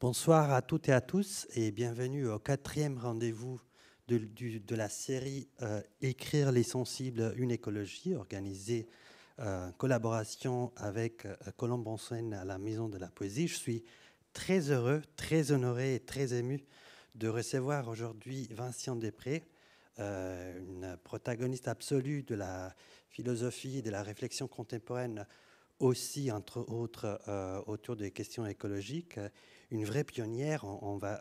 Bonsoir à toutes et à tous et bienvenue au quatrième rendez-vous de, la série euh, Écrire les sensibles, une écologie, organisée euh, en collaboration avec colomb euh, Colombe à la Maison de la Poésie. Je suis très heureux, très honoré et très ému de recevoir aujourd'hui Vincent Després, une protagoniste absolue de la philosophie et de la réflexion contemporaine, aussi entre autres autour des questions écologiques une vraie pionnière, on, va,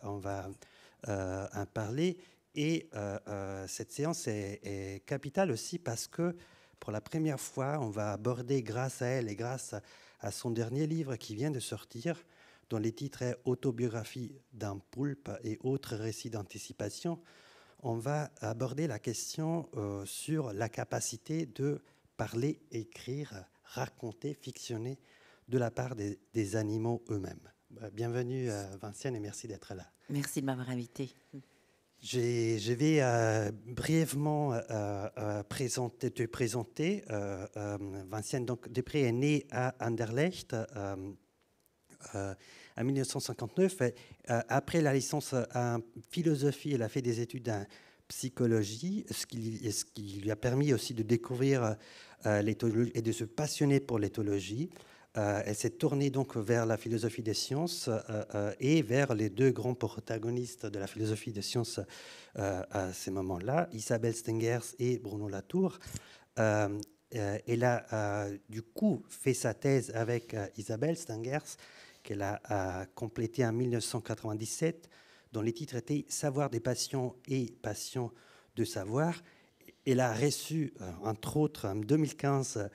euh, en parler. Et euh, euh, cette séance est, capitale aussi parce que pour la première fois, on va aborder grâce à elle et grâce à, son dernier livre qui vient de sortir, dont les titres est Autobiographie d'un poulpe et autres récits d'anticipation, on va aborder la question sur la capacité de parler, écrire, raconter, fictionner de la part des animaux eux-mêmes. Euh, bienvenue à euh, Vinciane et merci d'être là. Merci de m'avoir invité. Je vais euh, brièvement te présenter. Euh, Vinciane donc, Després est née à Anderlecht en 1959. après la licence en philosophie, elle a fait des études en psychologie, ce qui, ce qui lui a permis aussi de découvrir l'éthologie et de se passionner pour l'éthologie. Euh, elle s'est tournée donc vers la philosophie des sciences euh, euh, et vers les deux grands protagonistes de la philosophie des sciences à ces moments-là, Isabelle Stengers et Bruno Latour. elle a du coup fait sa thèse avec Isabelle Stengers, qu'elle a complétée en 1997, dont les titres étaient Savoir des patients et patients de savoir. Elle a reçu, entre autres, en 2015,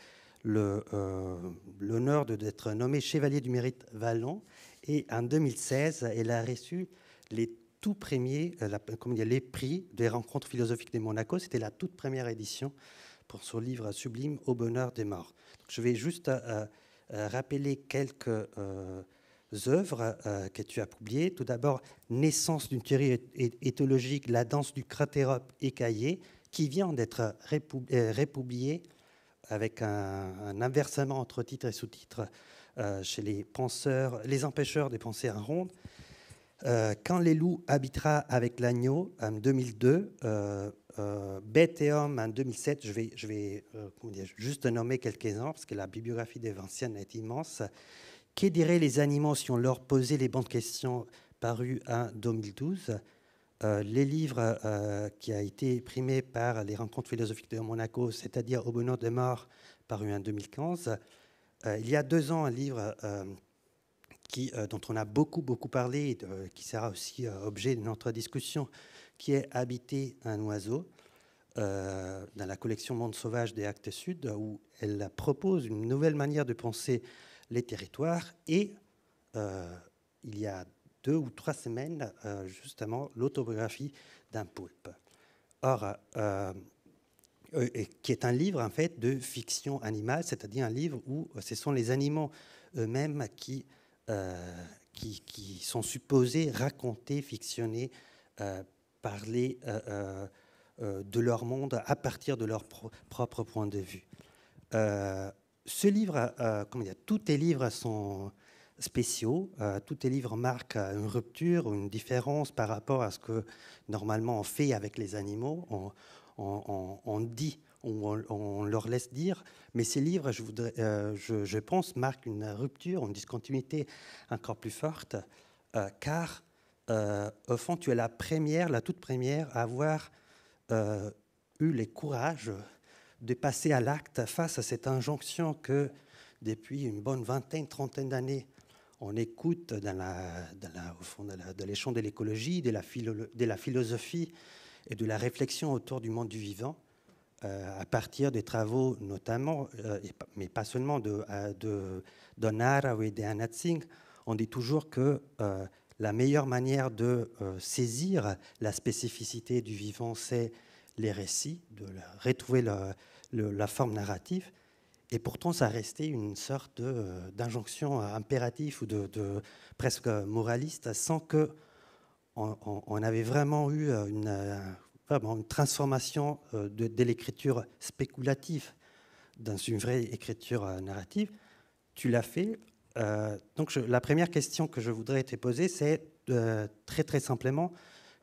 euh, l'honneur de d'être nommé Chevalier du Mérite Vallon. Et en 2016, elle a reçu les tout premiers, euh, la, comment dire, les prix des rencontres philosophiques de Monaco. C'était la toute première édition pour son livre sublime Au bonheur des morts. je vais juste euh, rappeler quelques euh, œuvres que tu as publiées. Tout d'abord, Naissance d'une théorie éthologique, La danse du cratérope écaillé, qui vient d'être républiée avec un, inversement entre titres et sous-titres euh, chez les penseurs, les empêcheurs des pensées à ronde. Euh, quand les loups habitera avec l'agneau en 2002, euh, euh, Bête et homme en 2007, je vais, je vais juste nommer quelques-uns parce que la bibliographie des Vinciennes est immense. Que diraient les animaux si on leur posait les bonnes questions parues en 2012 euh, les livres euh, qui a été primé par les rencontres philosophiques de Monaco, c'est-à-dire Au bonheur des morts, paru en 2015. Euh, il y a deux ans, un livre qui, dont on a beaucoup, beaucoup parlé, qui sera aussi objet de notre discussion, qui est Habiter un oiseau, dans la collection Monde sauvage des Actes Sud, où elle propose une nouvelle manière de penser les territoires. Et il y a deux ou trois semaines, euh, justement, l'autobiographie d'un poulpe. Or, euh, euh, qui est un livre en fait de fiction animale, c'est-à-dire un livre où ce sont les animaux eux-mêmes qui, qui, sont supposés raconter, fictionner, parler de leur monde à partir de leur propre point de vue. ce livre, comme y a tous les livres sont, spéciaux. Euh, tous tes livres marquent euh, une rupture, une différence par rapport à ce que normalement on fait avec les animaux. On, on, on, on dit, on, leur laisse dire. Mais ces livres, euh, je, je, pense, marquent une rupture, une discontinuité encore plus forte, car au fond, tu es la première, la toute première à avoir eu le courage de passer à l'acte face à cette injonction que depuis une bonne vingtaine, trentaine d'années, on écoute dans la, dans fond de de l'écologie, de, la philosophie et de la réflexion autour du monde du vivant, euh, à partir des travaux notamment, euh, mais pas seulement, de, euh, de Donara ou de on dit toujours que la meilleure manière de saisir la spécificité du vivant, c'est les récits, de retrouver la forme narrative. Et pourtant, ça restait une sorte euh, d'injonction impérative ou de, presque moraliste, sans que on, avait vraiment eu euh, euh, une, transformation de, l'écriture spéculative dans une vraie écriture narrative. Tu l'as fait. donc, la première question que je voudrais te poser, c'est très très simplement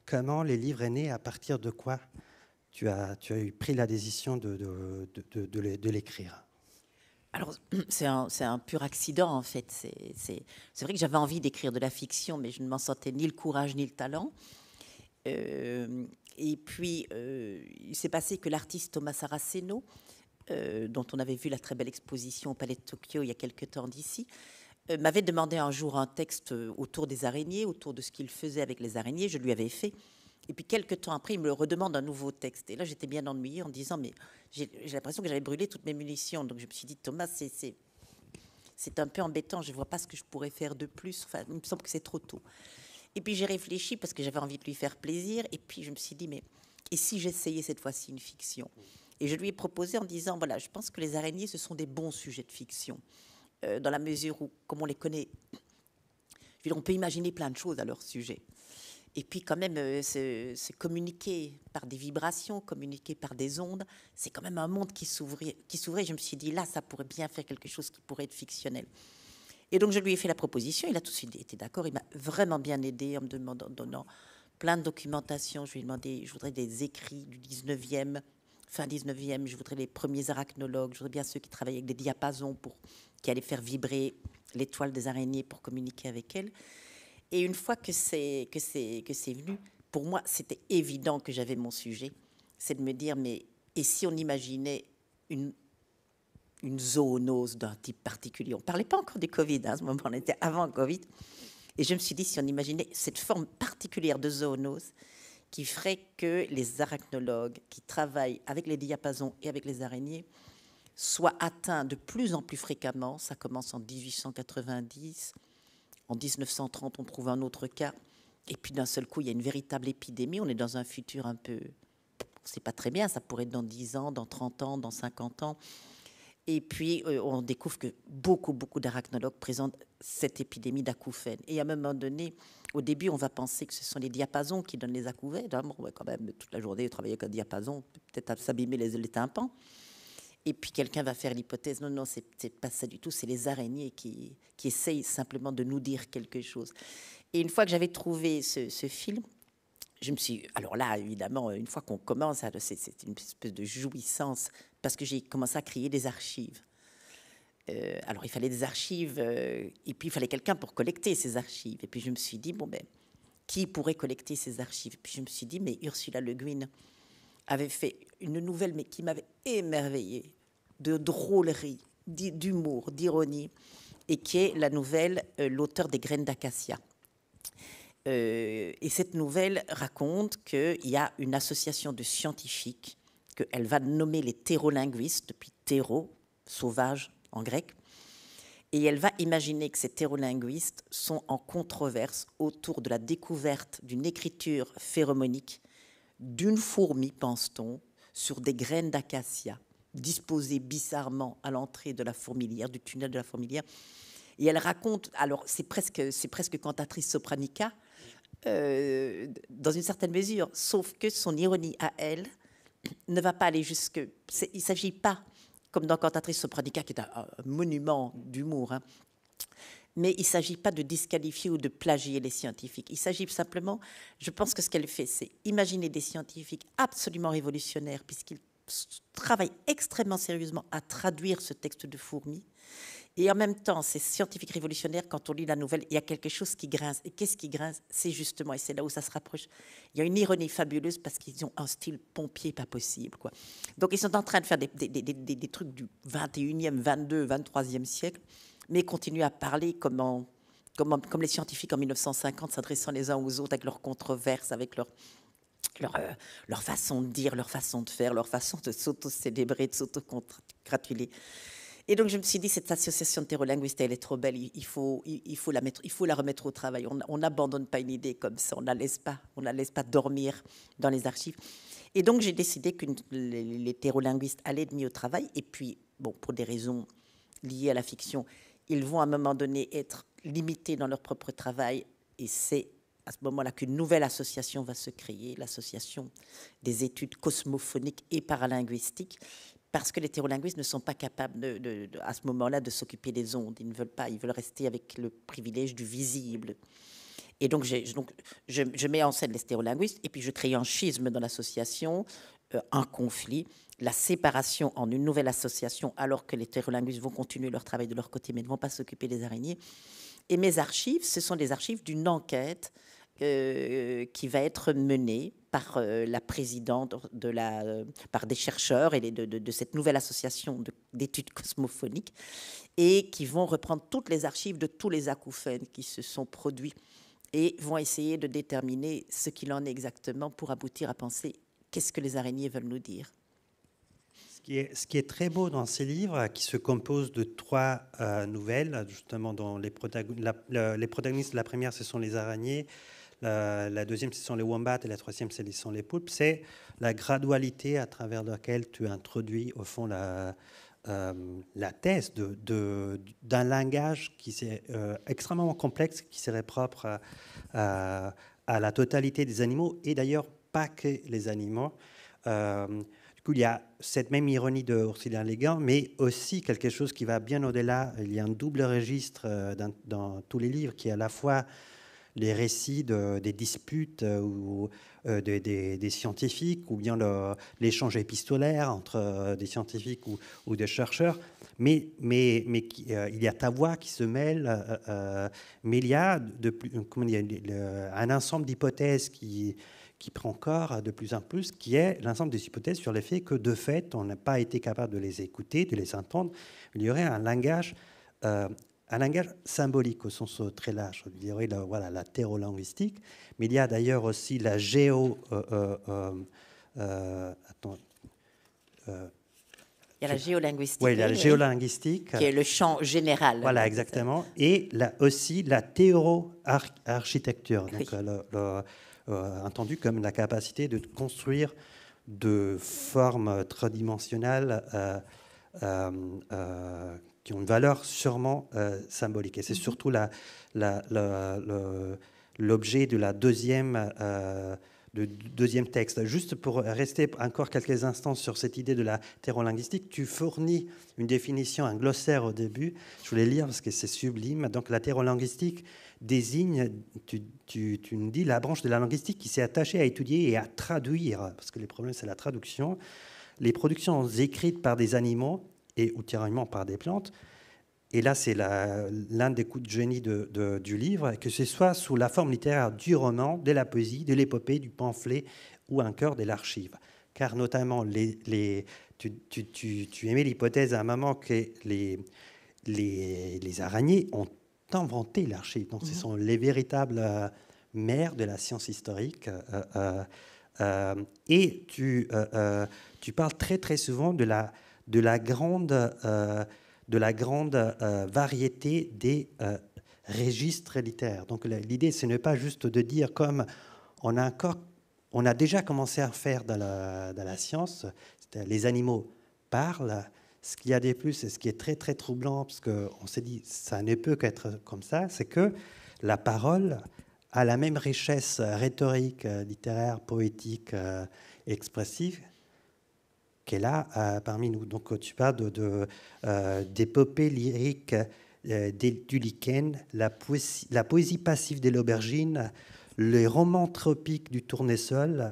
comment les livres est né, à partir de quoi tu as, tu as pris la décision de, de l'écrire alors, c'est un, pur accident, en fait. C'est vrai que j'avais envie d'écrire de la fiction, mais je ne m'en sentais ni le courage ni le talent. Euh, et puis, euh, il s'est passé que l'artiste Thomas Saraceno, euh, dont on avait vu la très belle exposition au Palais de Tokyo il y a quelques temps d'ici, m'avait demandé un jour un texte autour des araignées, autour de ce qu'il faisait avec les araignées. Je lui avais fait et puis quelques temps après, il me redemande un nouveau texte. Et là, j'étais bien ennuyée en disant, mais j'ai l'impression que j'avais brûlé toutes mes munitions. Donc je me suis dit, Thomas, c'est c'est un peu embêtant, je ne vois pas ce que je pourrais faire de plus. Enfin, il me semble que c'est trop tôt. Et puis j'ai réfléchi parce que j'avais envie de lui faire plaisir. Et puis je me suis dit, mais et si j'essayais cette fois-ci une fiction Et je lui ai proposé en disant, voilà, je pense que les araignées, ce sont des bons sujets de fiction, euh, dans la mesure où, comme on les connaît, on peut imaginer plein de choses à leur sujet. Et puis quand même, c'est euh, se, communiquer par des vibrations, communiquer par des ondes, c'est quand même un monde qui s'ouvrait. Qui s'ouvrait. Je me suis dit, là, ça pourrait bien faire quelque chose qui pourrait être fictionnel. Et donc je lui ai fait la proposition, il a tout de suite été d'accord, il m'a vraiment bien aidé en me demandant, donnant plein de documentation, je lui ai demandé, je voudrais des écrits du 19e, fin 19e, je voudrais les premiers arachnologues, je voudrais bien ceux qui travaillaient avec des diapasons pour qui allaient faire vibrer l'étoile des araignées pour communiquer avec elles. Et une fois que c'est que c'est que c'est venu, pour moi, c'était évident que j'avais mon sujet. C'est de me dire, mais et si on imaginait une une zoonose d'un type particulier. On parlait pas encore du Covid hein, à ce moment, on était avant le Covid. Et je me suis dit, si on imaginait cette forme particulière de zoonose qui ferait que les arachnologues qui travaillent avec les diapasons et avec les araignées soient atteints de plus en plus fréquemment, ça commence en 1890, en 1930, on trouve un autre cas. Et puis d'un seul coup, il y a une véritable épidémie. On est dans un futur un peu... On ne sait pas très bien, ça pourrait être dans 10 ans, dans 30 ans, dans 50 ans. Et puis, euh, on découvre que beaucoup, beaucoup d'arachnologues présentent cette épidémie d'acouphènes. Et à un moment donné, au début, on va penser que ce sont les diapasons qui donnent les acouphènes. va ah quand même, toute la journée, travailler avec un diapason, peut-être s'abîmer les, les tympans. Et puis quelqu'un va faire l'hypothèse, non, non, c'est pas ça du tout, c'est les araignées qui, qui essayent simplement de nous dire quelque chose. Et une fois que j'avais trouvé ce, film, je me suis... Alors là, évidemment, une fois qu'on commence, c'est une espèce de jouissance, parce que j'ai commencé à créer des archives. Euh, alors il fallait des archives, euh, et puis il fallait quelqu'un pour collecter ces archives. Et puis je me suis dit, bon ben, qui pourrait collecter ces archives et Puis je me suis dit, mais Ursula Le Guin avait fait une nouvelle, mais qui m'avait émerveillée, de drôlerie, d'humour, d'ironie, et qui est la nouvelle euh, L'auteur des graines d'acacia. Euh, et cette nouvelle raconte qu'il y a une association de scientifiques qu'elle va nommer les thérolinguistes, depuis théro, sauvage en grec, et elle va imaginer que ces thérolinguistes sont en controverse autour de la découverte d'une écriture phéromonique d'une fourmi, pense-t-on, sur des graines d'acacia disposée bizarrement à l'entrée de la fourmilière, du tunnel de la fourmilière. Et elle raconte, alors c'est presque, c'est presque cantatrice sopranica, euh, dans une certaine mesure, sauf que son ironie à elle ne va pas aller jusque. Il ne s'agit pas, comme dans Cantatrice sopranica, qui est un, monument d'humour, hein, mais il ne s'agit pas de disqualifier ou de plagier les scientifiques. Il s'agit simplement, je pense que ce qu'elle fait, c'est imaginer des scientifiques absolument révolutionnaires, puisqu'ils travaillent extrêmement sérieusement à traduire ce texte de fourmi. Et en même temps, ces scientifiques révolutionnaires, quand on lit la nouvelle, il y a quelque chose qui grince. Et qu'est-ce qui grince C'est justement, et c'est là où ça se rapproche, il y a une ironie fabuleuse parce qu'ils ont un style pompier pas possible. Quoi. Donc ils sont en train de faire des, des, trucs du 21e, 22e, 23e siècle, mais continuent à parler comme, comme, comme les scientifiques en 1950, s'adressant les uns aux autres avec leurs controverses, avec leurs leur, euh, leur façon de dire, leur façon de faire, leur façon de s'auto-célébrer, de s'auto-congratuler. Et donc je me suis dit, cette association terrolinguiste, elle est trop belle, il faut, il faut, la, mettre, il faut la remettre au travail. On n'abandonne pas une idée comme ça, on ne la laisse pas, on la laisse pas dormir dans les archives. Et donc j'ai décidé que les, les allaient de mieux au travail, et puis, bon, pour des raisons liées à la fiction, ils vont à un moment donné être limités dans leur propre travail, et c'est à ce moment-là qu'une nouvelle association va se créer, l'association des études cosmophoniques et paralinguistiques, parce que les thérolinguistes ne sont pas capables de, à ce moment-là de s'occuper des ondes. Ils ne veulent pas, ils veulent rester avec le privilège du visible. Et donc, donc je, mets en scène les stéréolinguistes et puis je crée un schisme dans l'association, euh, un conflit, la séparation en une nouvelle association alors que les stéréolinguistes vont continuer leur travail de leur côté mais ne vont pas s'occuper des araignées. Et mes archives, ce sont des archives d'une enquête euh, qui va être menée par euh, la présidente de la, euh, par des chercheurs et de, de, cette nouvelle association d'études cosmophoniques et qui vont reprendre toutes les archives de tous les acouphènes qui se sont produits et vont essayer de déterminer ce qu'il en est exactement pour aboutir à penser qu'est-ce que les araignées veulent nous dire. Ce qui, est, très beau dans ces livres, qui se composent de trois nouvelles, justement, dont les, les protagonistes de la première, ce sont les araignées, la, deuxième, ce sont les wombats, et la troisième, ce sont les poulpes, c'est la gradualité à travers laquelle tu introduis, au fond, la, euh, la thèse d'un langage qui est euh, extrêmement complexe, qui serait propre à, la totalité des animaux, et d'ailleurs pas que les animaux. Euh, du coup, il y a cette même ironie de Ursula Le mais aussi quelque chose qui va bien au-delà. Il y a un double registre dans, tous les livres qui est à la fois les récits des disputes euh, ou, euh, des, scientifiques ou bien l'échange épistolaire entre euh, des scientifiques ou, des chercheurs. Mais, mais, mais il y a ta voix qui se mêle, mais il y a, un ensemble d'hypothèses qui, qui prend corps de plus en plus, qui est l'ensemble des hypothèses sur le fait que, de fait, on n'a pas été capable de les écouter, de les entendre. Il y aurait un langage un langage symbolique au sens euh, très large, je dirais la, voilà, la linguistique mais il y a d'ailleurs aussi la géo... Euh, euh, euh attends, il y a la géolinguistique. Qui est le champ général. Voilà, exactement. Et là aussi la théoro-architecture, entendu entendue comme la capacité de construire de formes tridimensionnelles qui ont une valeur sûrement euh, symbolique. Et c'est mhm. surtout l'objet la, de la deuxième, euh, de, deuxième texte. Juste pour rester encore quelques instants sur cette idée de la linguistique, tu fournis une définition, un glossaire au début. Je voulais lire parce que c'est sublime. Donc la linguistique désigne, tu, nous dis, la branche de la linguistique qui s'est attachée à étudier et à traduire, parce que les problèmes c'est la traduction, les productions écrites par des animaux et ou tiraillement par des plantes. Et là, c'est l'un des coups de génie de, du livre, que ce soit sous la forme littéraire du roman, de la poésie, de l'épopée, du pamphlet ou encore de l'archive. Car notamment, les, tu, tu, aimais l'hypothèse à un moment que les, les, araignées ont inventé l'archive. Donc, ce mhm. sont les véritables euh, mères de la science historique. Euh, euh, et tu, tu parles très, très souvent de la de la grande, euh, de la grande euh, variété des euh, registres littéraires. Donc l'idée, ce n'est pas juste de dire comme on a, on a déjà commencé à faire dans la, science, les animaux parlent, ce qu'il y a de plus et ce qui est très très troublant, parce qu'on s'est dit ça ne peut qu'être comme ça, c'est que la parole a la même richesse rhétorique, littéraire, poétique, expressive qui est là euh, parmi nous. Donc euh, tu parles de, euh, lyriques du lichen, la poésie, la poésie passive de l'aubergine, les romans tropiques du tournesol,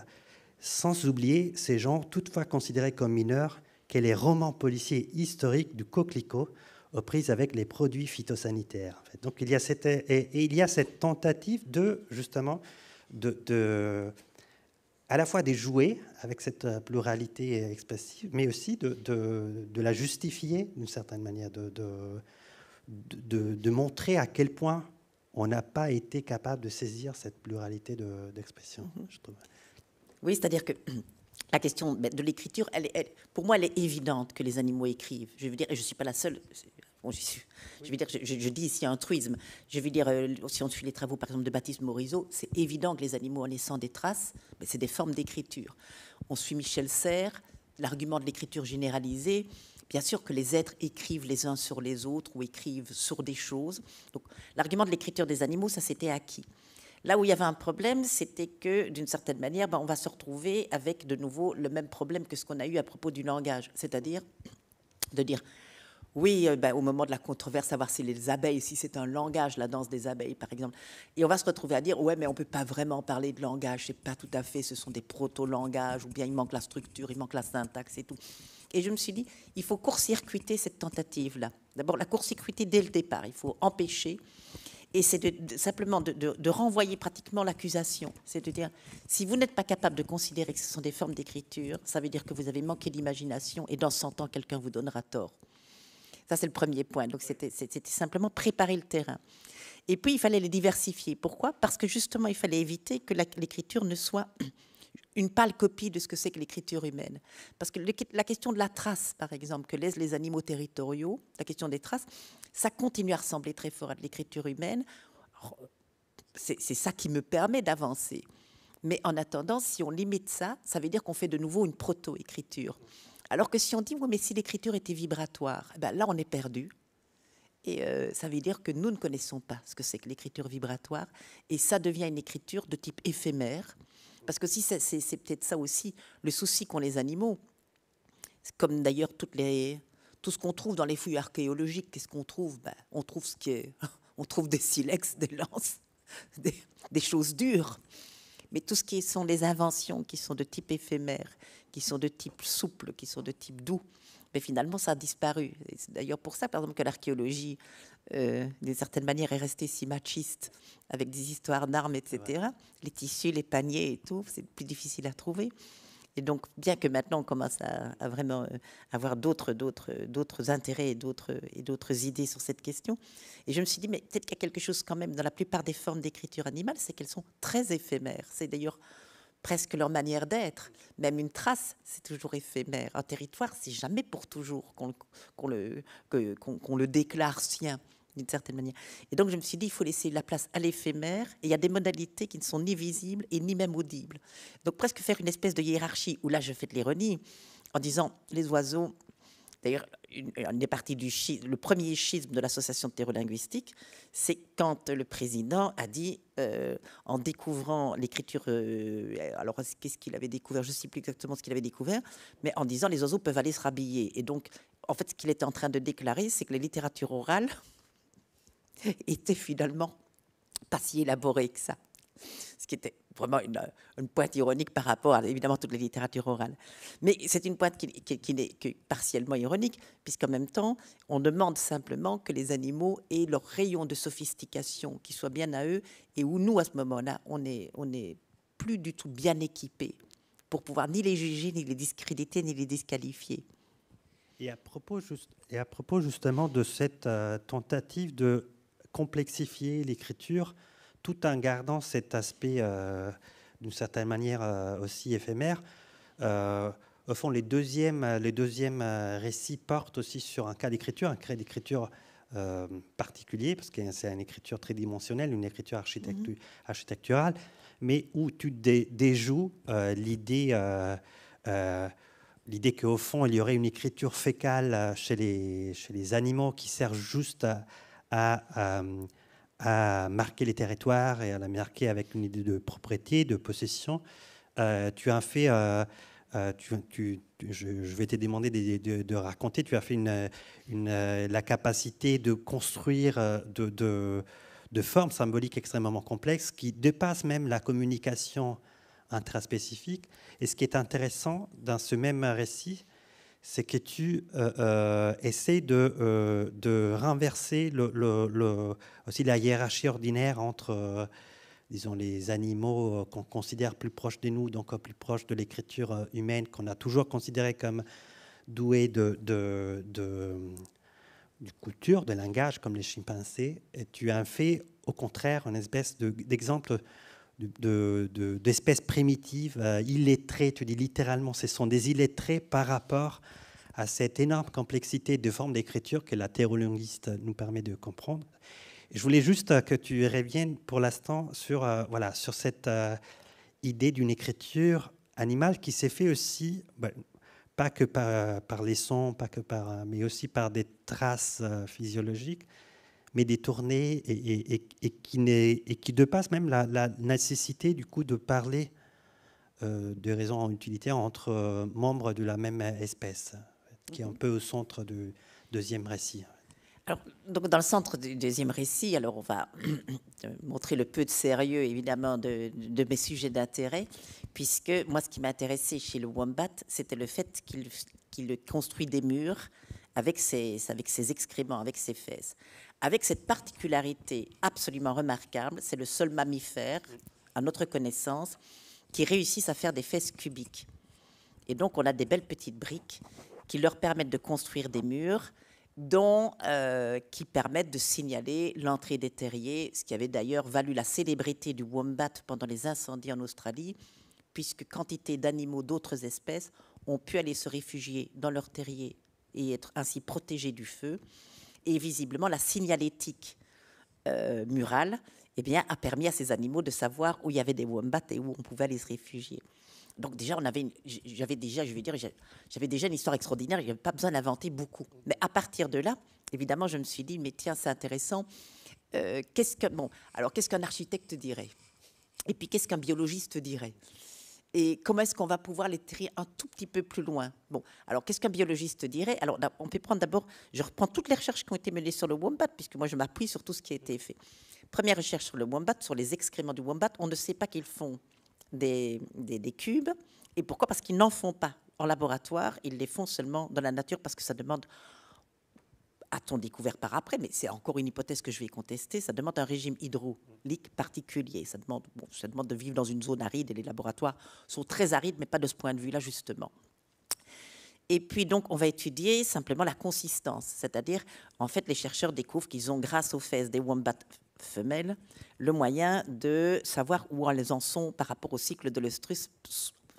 sans oublier ces gens toutefois considérés comme mineurs, qu'est les romans policiers historiques du coquelicot aux prises avec les produits phytosanitaires. Donc il y a cette, et, il y a cette tentative de justement de, de à la fois des jouer avec cette euh, pluralité expressive, mais aussi de, la justifier d'une certaine manière, de, de, montrer à quel point on n'a pas été capable de saisir cette pluralité d'expression, mhm. Oui, c'est-à-dire que la question ben, de l'écriture, elle, pour moi, elle est évidente que les animaux écrivent. Je veux dire, et je ne suis pas la seule, je, je, veux dire, je, dis ici un truisme. Je veux dire, euh, si on suit les travaux, par exemple, de Baptiste Morisot, c'est évident que les animaux, en laissant des traces, mais ben, c'est des formes d'écriture. On suit Michel Serres, l'argument de l'écriture généralisée. Bien sûr que les êtres écrivent les uns sur les autres ou écrivent sur des choses. Donc, l'argument de l'écriture des animaux, ça s'était acquis. Là où il y avait un problème, c'était que, d'une certaine manière, ben, on va se retrouver avec de nouveau le même problème que ce qu'on a eu à propos du langage, c'est-à-dire de dire oui, euh, ben, au moment de la controverse, savoir si les abeilles, si c'est un langage, la danse des abeilles, par exemple. Et on va se retrouver à dire, ouais, mais on ne peut pas vraiment parler de langage, c'est pas tout à fait, ce sont des proto-langages, ou bien il manque la structure, il manque la syntaxe et tout. Et je me suis dit, il faut court-circuiter cette tentative-là. D'abord, la court-circuiter dès le départ, il faut empêcher. Et c'est simplement de, renvoyer pratiquement l'accusation. C'est à dire, si vous n'êtes pas capable de considérer que ce sont des formes d'écriture, ça veut dire que vous avez manqué d'imagination et dans 100 ans, quelqu'un vous donnera tort. Ça, c'est le premier point. Donc, c'était simplement préparer le terrain. Et puis, il fallait les diversifier. Pourquoi Parce que justement, il fallait éviter que l'écriture ne soit une pâle copie de ce que c'est que l'écriture humaine. Parce que la question de la trace, par exemple, que laissent les animaux territoriaux, la question des traces, ça continue à ressembler très fort à de l'écriture humaine. C'est ça qui me permet d'avancer. Mais en attendant, si on limite ça, ça veut dire qu'on fait de nouveau une proto-écriture. Alors que si on dit, mais si l'écriture était vibratoire, eh ben là, on est perdu. Et euh, ça veut dire que nous ne connaissons pas ce que c'est que l'écriture vibratoire. Et ça devient une écriture de type éphémère. Parce que si c'est peut-être ça aussi le souci qu'ont les animaux, comme d'ailleurs tout ce qu'on trouve dans les fouilles archéologiques, qu'est-ce qu'on trouve ben, On trouve ce qui on trouve des silex, des lances, des, des choses dures. Mais tout ce qui sont les inventions qui sont de type éphémère qui sont de type souple, qui sont de type doux. Mais finalement, ça a disparu. C'est d'ailleurs pour ça, par exemple, que l'archéologie, euh, d'une certaine manière, est restée si machiste, avec des histoires d'armes, etc. Les tissus, les paniers et tout, c'est plus difficile à trouver. Et donc, bien que maintenant on commence à, vraiment euh, avoir d'autres, d'autres, d'autres intérêts et d'autres, et d'autres idées sur cette question, et je me suis dit, mais peut-être qu'il y a quelque chose quand même dans la plupart des formes d'écriture animale, c'est qu'elles sont très éphémères. C'est d'ailleurs presque leur manière d'être. Même une trace, c'est toujours éphémère. Un territoire, c'est jamais pour toujours qu'on le, déclare sien d'une certaine manière. Et donc je me suis dit, il faut laisser la place à l'éphémère, et il y a des modalités qui ne sont ni visibles et ni même audibles. Donc presque faire une espèce de hiérarchie, où là je fais de l'ironie, en disant, les oiseaux D'ailleurs, une, une, des du le premier schisme de l'association linguistique, c'est quand le président a dit, euh, en découvrant l'écriture, euh, alors qu'est-ce qu'il avait découvert Je ne sais plus exactement ce qu'il avait découvert, mais en disant les oiseaux peuvent aller se rhabiller. Et donc, en fait, ce qu'il était en train de déclarer, c'est que la littérature orale était finalement pas si élaborée que ça ce qui était vraiment euh, une, pointe ironique par rapport à évidemment toute la littérature orale. Mais c'est une pointe qui, n'est que partiellement ironique, puisqu'en même temps, on demande simplement que les animaux aient leur rayon de sophistication qui soit bien à eux, et où nous, à ce moment-là, on n'est on est plus du tout bien équipés pour pouvoir ni les juger, ni les discréditer, ni les disqualifier. Et à propos, et à propos justement de cette euh, tentative de complexifier l'écriture, tout en gardant cet aspect, euh, d'une certaine manière, euh, aussi éphémère. Euh, au fond, les deuxièmes, les récits portent aussi sur un cas d'écriture, un cas d'écriture particulier, parce que c'est une écriture tridimensionnelle, une écriture mm-hmm. architecturale, mais où tu déjoues l'idée l'idée qu'au fond, il y aurait une écriture fécale chez les, les animaux qui sert juste à, à marquer les territoires et à la marquer avec une idée de propriété, de possession. Euh, tu as fait, euh, euh, je, vais te demander de, raconter, tu as fait la capacité de construire de, de formes symboliques extrêmement complexes qui dépassent même la communication intraspécifique. Et ce qui est intéressant dans ce même récit, c'est que tu euh, euh, essaies de, euh, de renverser le, aussi la hiérarchie ordinaire entre, disons, les animaux qu'on considère plus proches de nous, donc plus proches de l'écriture humaine, qu'on a toujours considéré comme doués de, de, culture, de langage, comme les chimpanzés. Et tu as fait, au contraire, une espèce d'exemple d'espèces primitives, euh, illettrées, tu dis littéralement, ce sont des illettrés par rapport à cette énorme complexité de formes d'écriture que la thérolinguiste nous permet de comprendre. Je voulais juste euh, que tu reviennes pour l'instant sur, euh, voilà, sur cette idée d'une écriture animale qui s'est faite aussi, ben, pas que par, par, les sons, pas que par, mais aussi par des traces physiologiques mais détourné et, qui, et qui dépasse même la, nécessité du coup de parler euh, de raisons utilitaires entre euh, membres de la même espèce, qui est un mhm. peu au centre du deuxième récit. Alors, donc dans le centre du deuxième récit, alors on va euh, montrer le peu de sérieux évidemment de, mes sujets d'intérêt, puisque moi ce qui m'intéressait chez le Wombat, c'était le fait qu'il construit des murs avec ses, avec ses excréments, avec ses fesses avec cette particularité absolument remarquable, c'est le seul mammifère, à notre connaissance, qui réussisse à faire des fesses cubiques. Et donc, on a des belles petites briques qui leur permettent de construire des murs, dont euh, qui permettent de signaler l'entrée des terriers, ce qui avait d'ailleurs valu la célébrité du wombat pendant les incendies en Australie, puisque quantité d'animaux d'autres espèces ont pu aller se réfugier dans leurs terriers et être ainsi protégés du feu et visiblement la signalétique euh, murale eh bien, a permis à ces animaux de savoir où il y avait des wombats et où on pouvait aller se réfugier. Donc déjà, j'avais déjà, je dire, j'avais déjà une histoire extraordinaire. n'avais pas besoin d'inventer beaucoup. Mais à partir de là, évidemment, je me suis dit, mais tiens, c'est intéressant. Euh, qu'est-ce que bon, alors qu'est-ce qu'un architecte dirait Et puis qu'est-ce qu'un biologiste dirait et comment est-ce qu'on va pouvoir les tirer un tout petit peu plus loin Bon, alors qu'est-ce qu'un biologiste dirait Alors, on peut prendre d'abord, je reprends toutes les recherches qui ont été menées sur le wombat, puisque moi je m'appuie sur tout ce qui a été fait. Première recherche sur le wombat, sur les excréments du wombat, on ne sait pas qu'ils font des, des, des cubes. Et pourquoi Parce qu'ils n'en font pas en laboratoire, ils les font seulement dans la nature parce que ça demande a-t-on découvert par après, mais c'est encore une hypothèse que je vais contester, ça demande un régime hydraulique particulier. Ça demande, ça demande de vivre dans une zone aride et les laboratoires sont très arides, mais pas de ce point de vue-là, justement. Et puis donc, on va étudier simplement la consistance, c'est-à-dire, en fait, les chercheurs découvrent qu'ils ont, grâce aux fesses des wombat femelles, le moyen de savoir où elles en sont par rapport au cycle de l'œstrus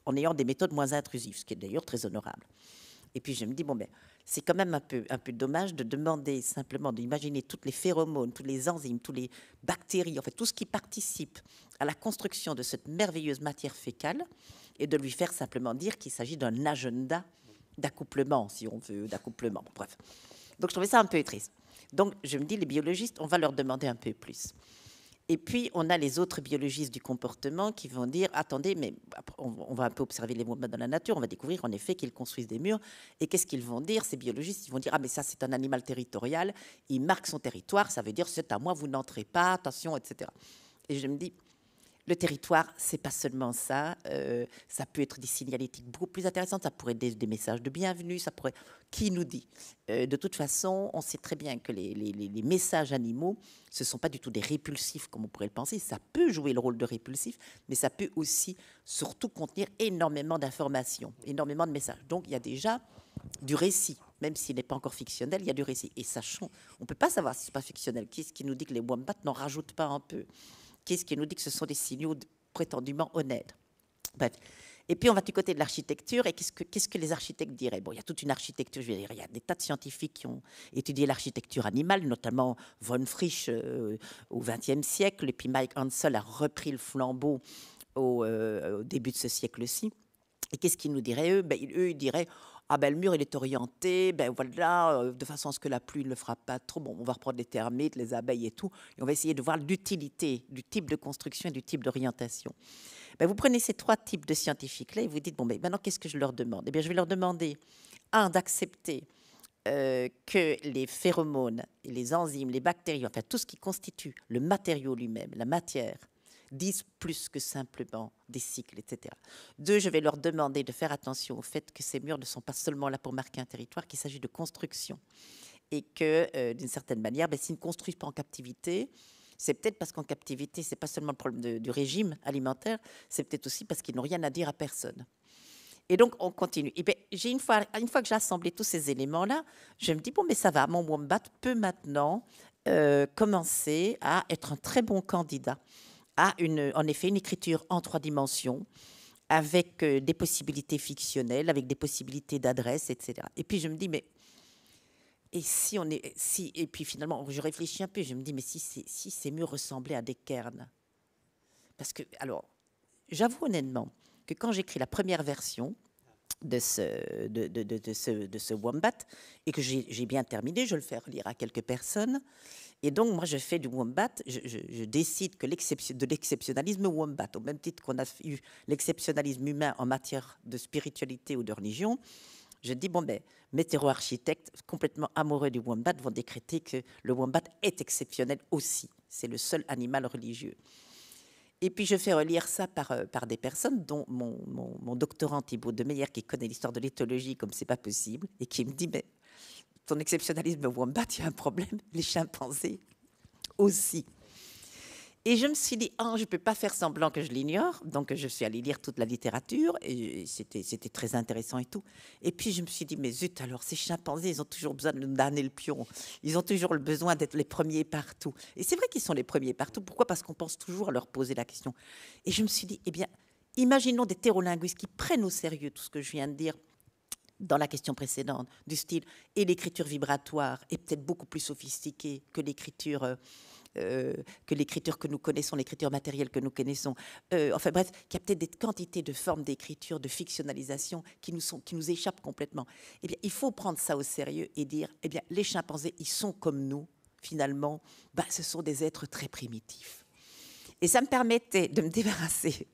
en ayant des méthodes moins intrusives, ce qui est d'ailleurs très honorable. Et puis je me dis, bon, ben, c'est quand même un peu, dommage de demander simplement d'imaginer toutes les phéromones, tous les enzymes, toutes les bactéries, en fait, tout ce qui participe à la construction de cette merveilleuse matière fécale et de lui faire simplement dire qu'il s'agit d'un agenda d'accouplement, si on veut, d'accouplement. bref. Donc je trouvais ça un peu triste. Donc je me dis, les biologistes, on va leur demander un peu plus. Et puis, on a les autres biologistes du comportement qui vont dire, attendez, mais on, va un peu observer les mouvements dans la nature, on va découvrir en effet qu'ils construisent des murs. Et qu'est-ce qu'ils vont dire, ces biologistes Ils vont dire, ah mais ça c'est un animal territorial, il marque son territoire, ça veut dire, c'est à moi, vous n'entrez pas, attention, etc. Et je me dis, le territoire, c'est pas seulement ça. Euh, ça peut être des signalétiques beaucoup plus intéressantes. Ça pourrait être des, messages de bienvenue. Ça pourrait. Qui nous dit euh, De toute façon, on sait très bien que les, messages animaux, ce sont pas du tout des répulsifs comme on pourrait le penser. Ça peut jouer le rôle de répulsif, mais ça peut aussi, surtout, contenir énormément d'informations, énormément de messages. Donc, il y a déjà du récit même s'il n'est pas encore fictionnel, il y a du récit. Et sachons, on ne peut pas savoir si ce pas fictionnel. Qui, qui nous dit que les Wombats n'en rajoutent pas un peu ce qui nous dit que ce sont des signaux prétendument honnêtes. Et puis on va du côté de l'architecture, et qu'est-ce que, qu'est-ce que les architectes diraient Bon, il y a toute une architecture, il y a des tas de scientifiques qui ont étudié l'architecture animale, notamment von Frisch euh, au XXe siècle, et puis Mike Hansel a repris le flambeau euh, au, début de ce siècle-ci. Et qu'est-ce qu'ils nous diraient eux ben, Eux, ils diraient ah ben, le mur il est orienté, ben voilà, euh, de façon à ce que la pluie ne le frappe pas trop. Bon, on va reprendre les termites, les abeilles et tout, et on va essayer de voir l'utilité du type de construction et du type d'orientation. Ben, vous prenez ces trois types de scientifiques-là et vous dites, bon, ben, maintenant qu'est-ce que je leur demande Eh bien, je vais leur demander, un, d'accepter euh, que les phéromones, les enzymes, les bactéries, enfin tout ce qui constitue le matériau lui-même, la matière, disent plus que simplement des cycles, etc. Deux, je vais leur demander de faire attention au fait que ces murs ne sont pas seulement là pour marquer un territoire, qu'il s'agit de construction. Et que, euh, d'une certaine manière, ben, s'ils ne construisent pas en captivité, c'est peut-être parce qu'en captivité, ce n'est pas seulement le problème du régime alimentaire, c'est peut-être aussi parce qu'ils n'ont rien à dire à personne. Et donc, on continue. Ben, j'ai une, fois, une fois que j'ai assemblé tous ces éléments-là, je me dis, bon, mais ça va, mon Wombat peut maintenant euh, commencer à être un très bon candidat a une, en effet une écriture en trois dimensions avec euh, des possibilités fictionnelles, avec des possibilités d'adresse, etc. Et puis je me dis, mais et si on est si et puis finalement je réfléchis un peu, je me dis mais si c'est si c'est mieux ressembler à des cairns, parce que alors j'avoue honnêtement que quand j'écris la première version de ce de, de, de, de ce, ce wombat et que j'ai bien terminé, je le fais relire à quelques personnes. Et donc, moi, je fais du wombat. Je, je, décide que de l'exceptionnalisme wombat, au même titre qu'on a eu l'exceptionnalisme humain en matière de spiritualité ou de religion, je dis, bon, ben, météo-architectes complètement amoureux du wombat vont décréter que le wombat est exceptionnel aussi. C'est le seul animal religieux. Et puis je fais relire ça par, euh, par des personnes, dont mon, mon, mon doctorant Thibaut Demeyer, qui connaît l'histoire de l'éthologie comme c'est pas possible, et qui me dit Mais ben, ton exceptionnalisme Wombat, il y a un problème, les chimpanzés aussi. Et je me suis dit, ah, je ne peux pas faire semblant que je l'ignore. Donc, je suis allée lire toute la littérature et c'était, très intéressant et tout. Et puis, je me suis dit, mais zut, alors ces chimpanzés, ils ont toujours besoin de donner le pion. Ils ont toujours le besoin d'être les premiers partout. Et c'est vrai qu'ils sont les premiers partout. Pourquoi Parce qu'on pense toujours à leur poser la question. Et je me suis dit, eh bien, imaginons des thérolinguistes qui prennent au sérieux tout ce que je viens de dire dans la question précédente, du style et l'écriture vibratoire est peut-être beaucoup plus sophistiquée que l'écriture euh, euh, que que nous connaissons, l'écriture matérielle que nous connaissons. Euh, enfin bref, qu'il y a peut-être des quantités de formes d'écriture, de fictionnalisation qui nous, sont, qui nous échappent complètement. Eh bien, il faut prendre ça au sérieux et dire, eh bien, les chimpanzés, ils sont comme nous, finalement, bah, ce sont des êtres très primitifs. Et ça me permettait de me débarrasser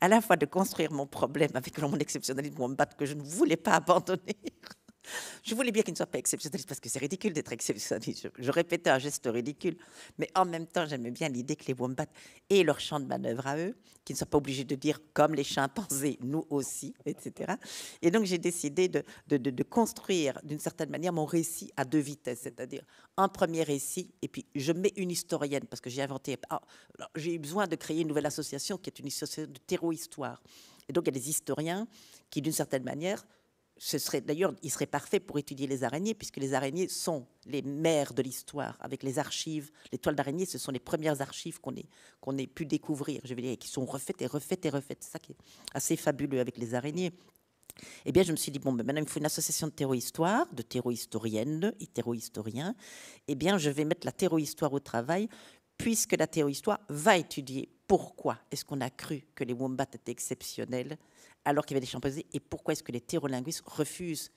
à la fois de construire mon problème avec mon exceptionnalisme, mon battre que je ne voulais pas abandonner, je voulais bien qu'il ne soient pas exceptionnaliste parce que c'est ridicule d'être exceptionnaliste. Je, je, répétais un geste ridicule, mais en même temps, j'aimais bien l'idée que les wombats aient leur champ de manœuvre à eux, qu'ils ne soient pas obligés de dire comme les chimpanzés, nous aussi, etc. Et donc, j'ai décidé de, construire d'une certaine manière mon récit à deux vitesses, c'est-à-dire un premier récit, et puis je mets une historienne parce que j'ai inventé. Ah, j'ai eu besoin de créer une nouvelle association qui est une association de terreau-histoire. Et donc, il y a des historiens qui, d'une certaine manière, ce serait d'ailleurs, il serait parfait pour étudier les araignées, puisque les araignées sont les mères de l'histoire, avec les archives. Les toiles d'araignées, ce sont les premières archives qu'on ait, qu'on ait pu découvrir, je vais dire, qui sont refaites et refaites et refaites. C'est ça qui est assez fabuleux avec les araignées. Eh bien, je me suis dit, bon, ben, maintenant, il faut une association de thérohistoire de terrohistoriennes et terrohistoriens. Eh bien, je vais mettre la terrohistoire au travail, puisque la terrohistoire va étudier pourquoi est-ce qu'on a cru que les wombats étaient exceptionnels alors qu'il y avait des chimpanzés et pourquoi est-ce que les thérolinguistes refusent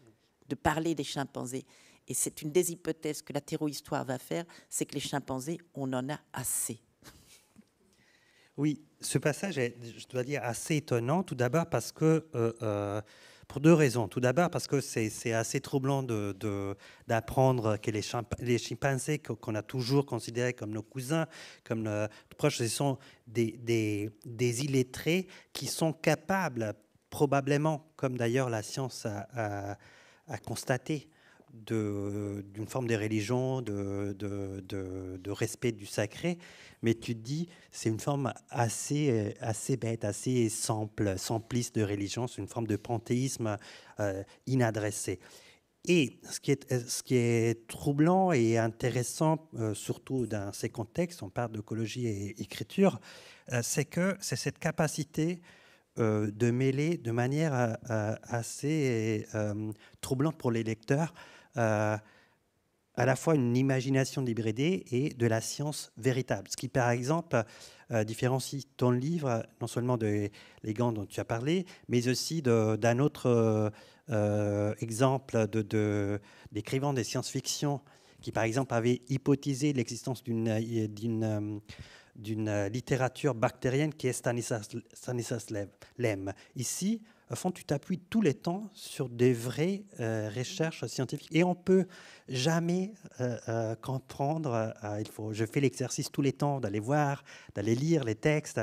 de parler des chimpanzés Et c'est une des hypothèses que la thérohistoire va faire, c'est que les chimpanzés, on en a assez. Oui, ce passage est, je dois dire, assez étonnant, tout d'abord parce que euh, euh, pour deux raisons. Tout d'abord, parce que c'est assez troublant d'apprendre que les, chimpanzés qu'on a toujours considérés comme nos cousins, comme nos proches, ce sont des, des, illettrés qui sont capables, probablement, comme d'ailleurs la science a constaté, d'une forme de, de, de, respect du sacré, mais tu te dis, c'est une forme assez, assez bête, assez simple, simpliste de religion, c'est une forme de panthéisme euh, inadressé. Et ce qui, est, ce qui est troublant et intéressant, euh, surtout dans ces contextes, on parle d'écologie et écriture, euh, c'est que c'est cette capacité de mêler de manière assez troublante pour les lecteurs euh, à la fois une imagination débridée et de la science véritable. Ce qui, par exemple, euh, différencie ton livre non seulement des les gants dont tu as parlé, mais aussi d'un autre euh, exemple d'écrivain de, des science-fiction qui, par exemple, avait hypothisé l'existence d'une littérature bactérienne qui est Stanislas, Stanislas Lem. Ici, au tu t'appuies tous les temps sur des vraies euh, recherches scientifiques. Et on peut jamais euh, euh, comprendre, il faut, je fais l'exercice tous les temps d'aller voir, d'aller lire les textes.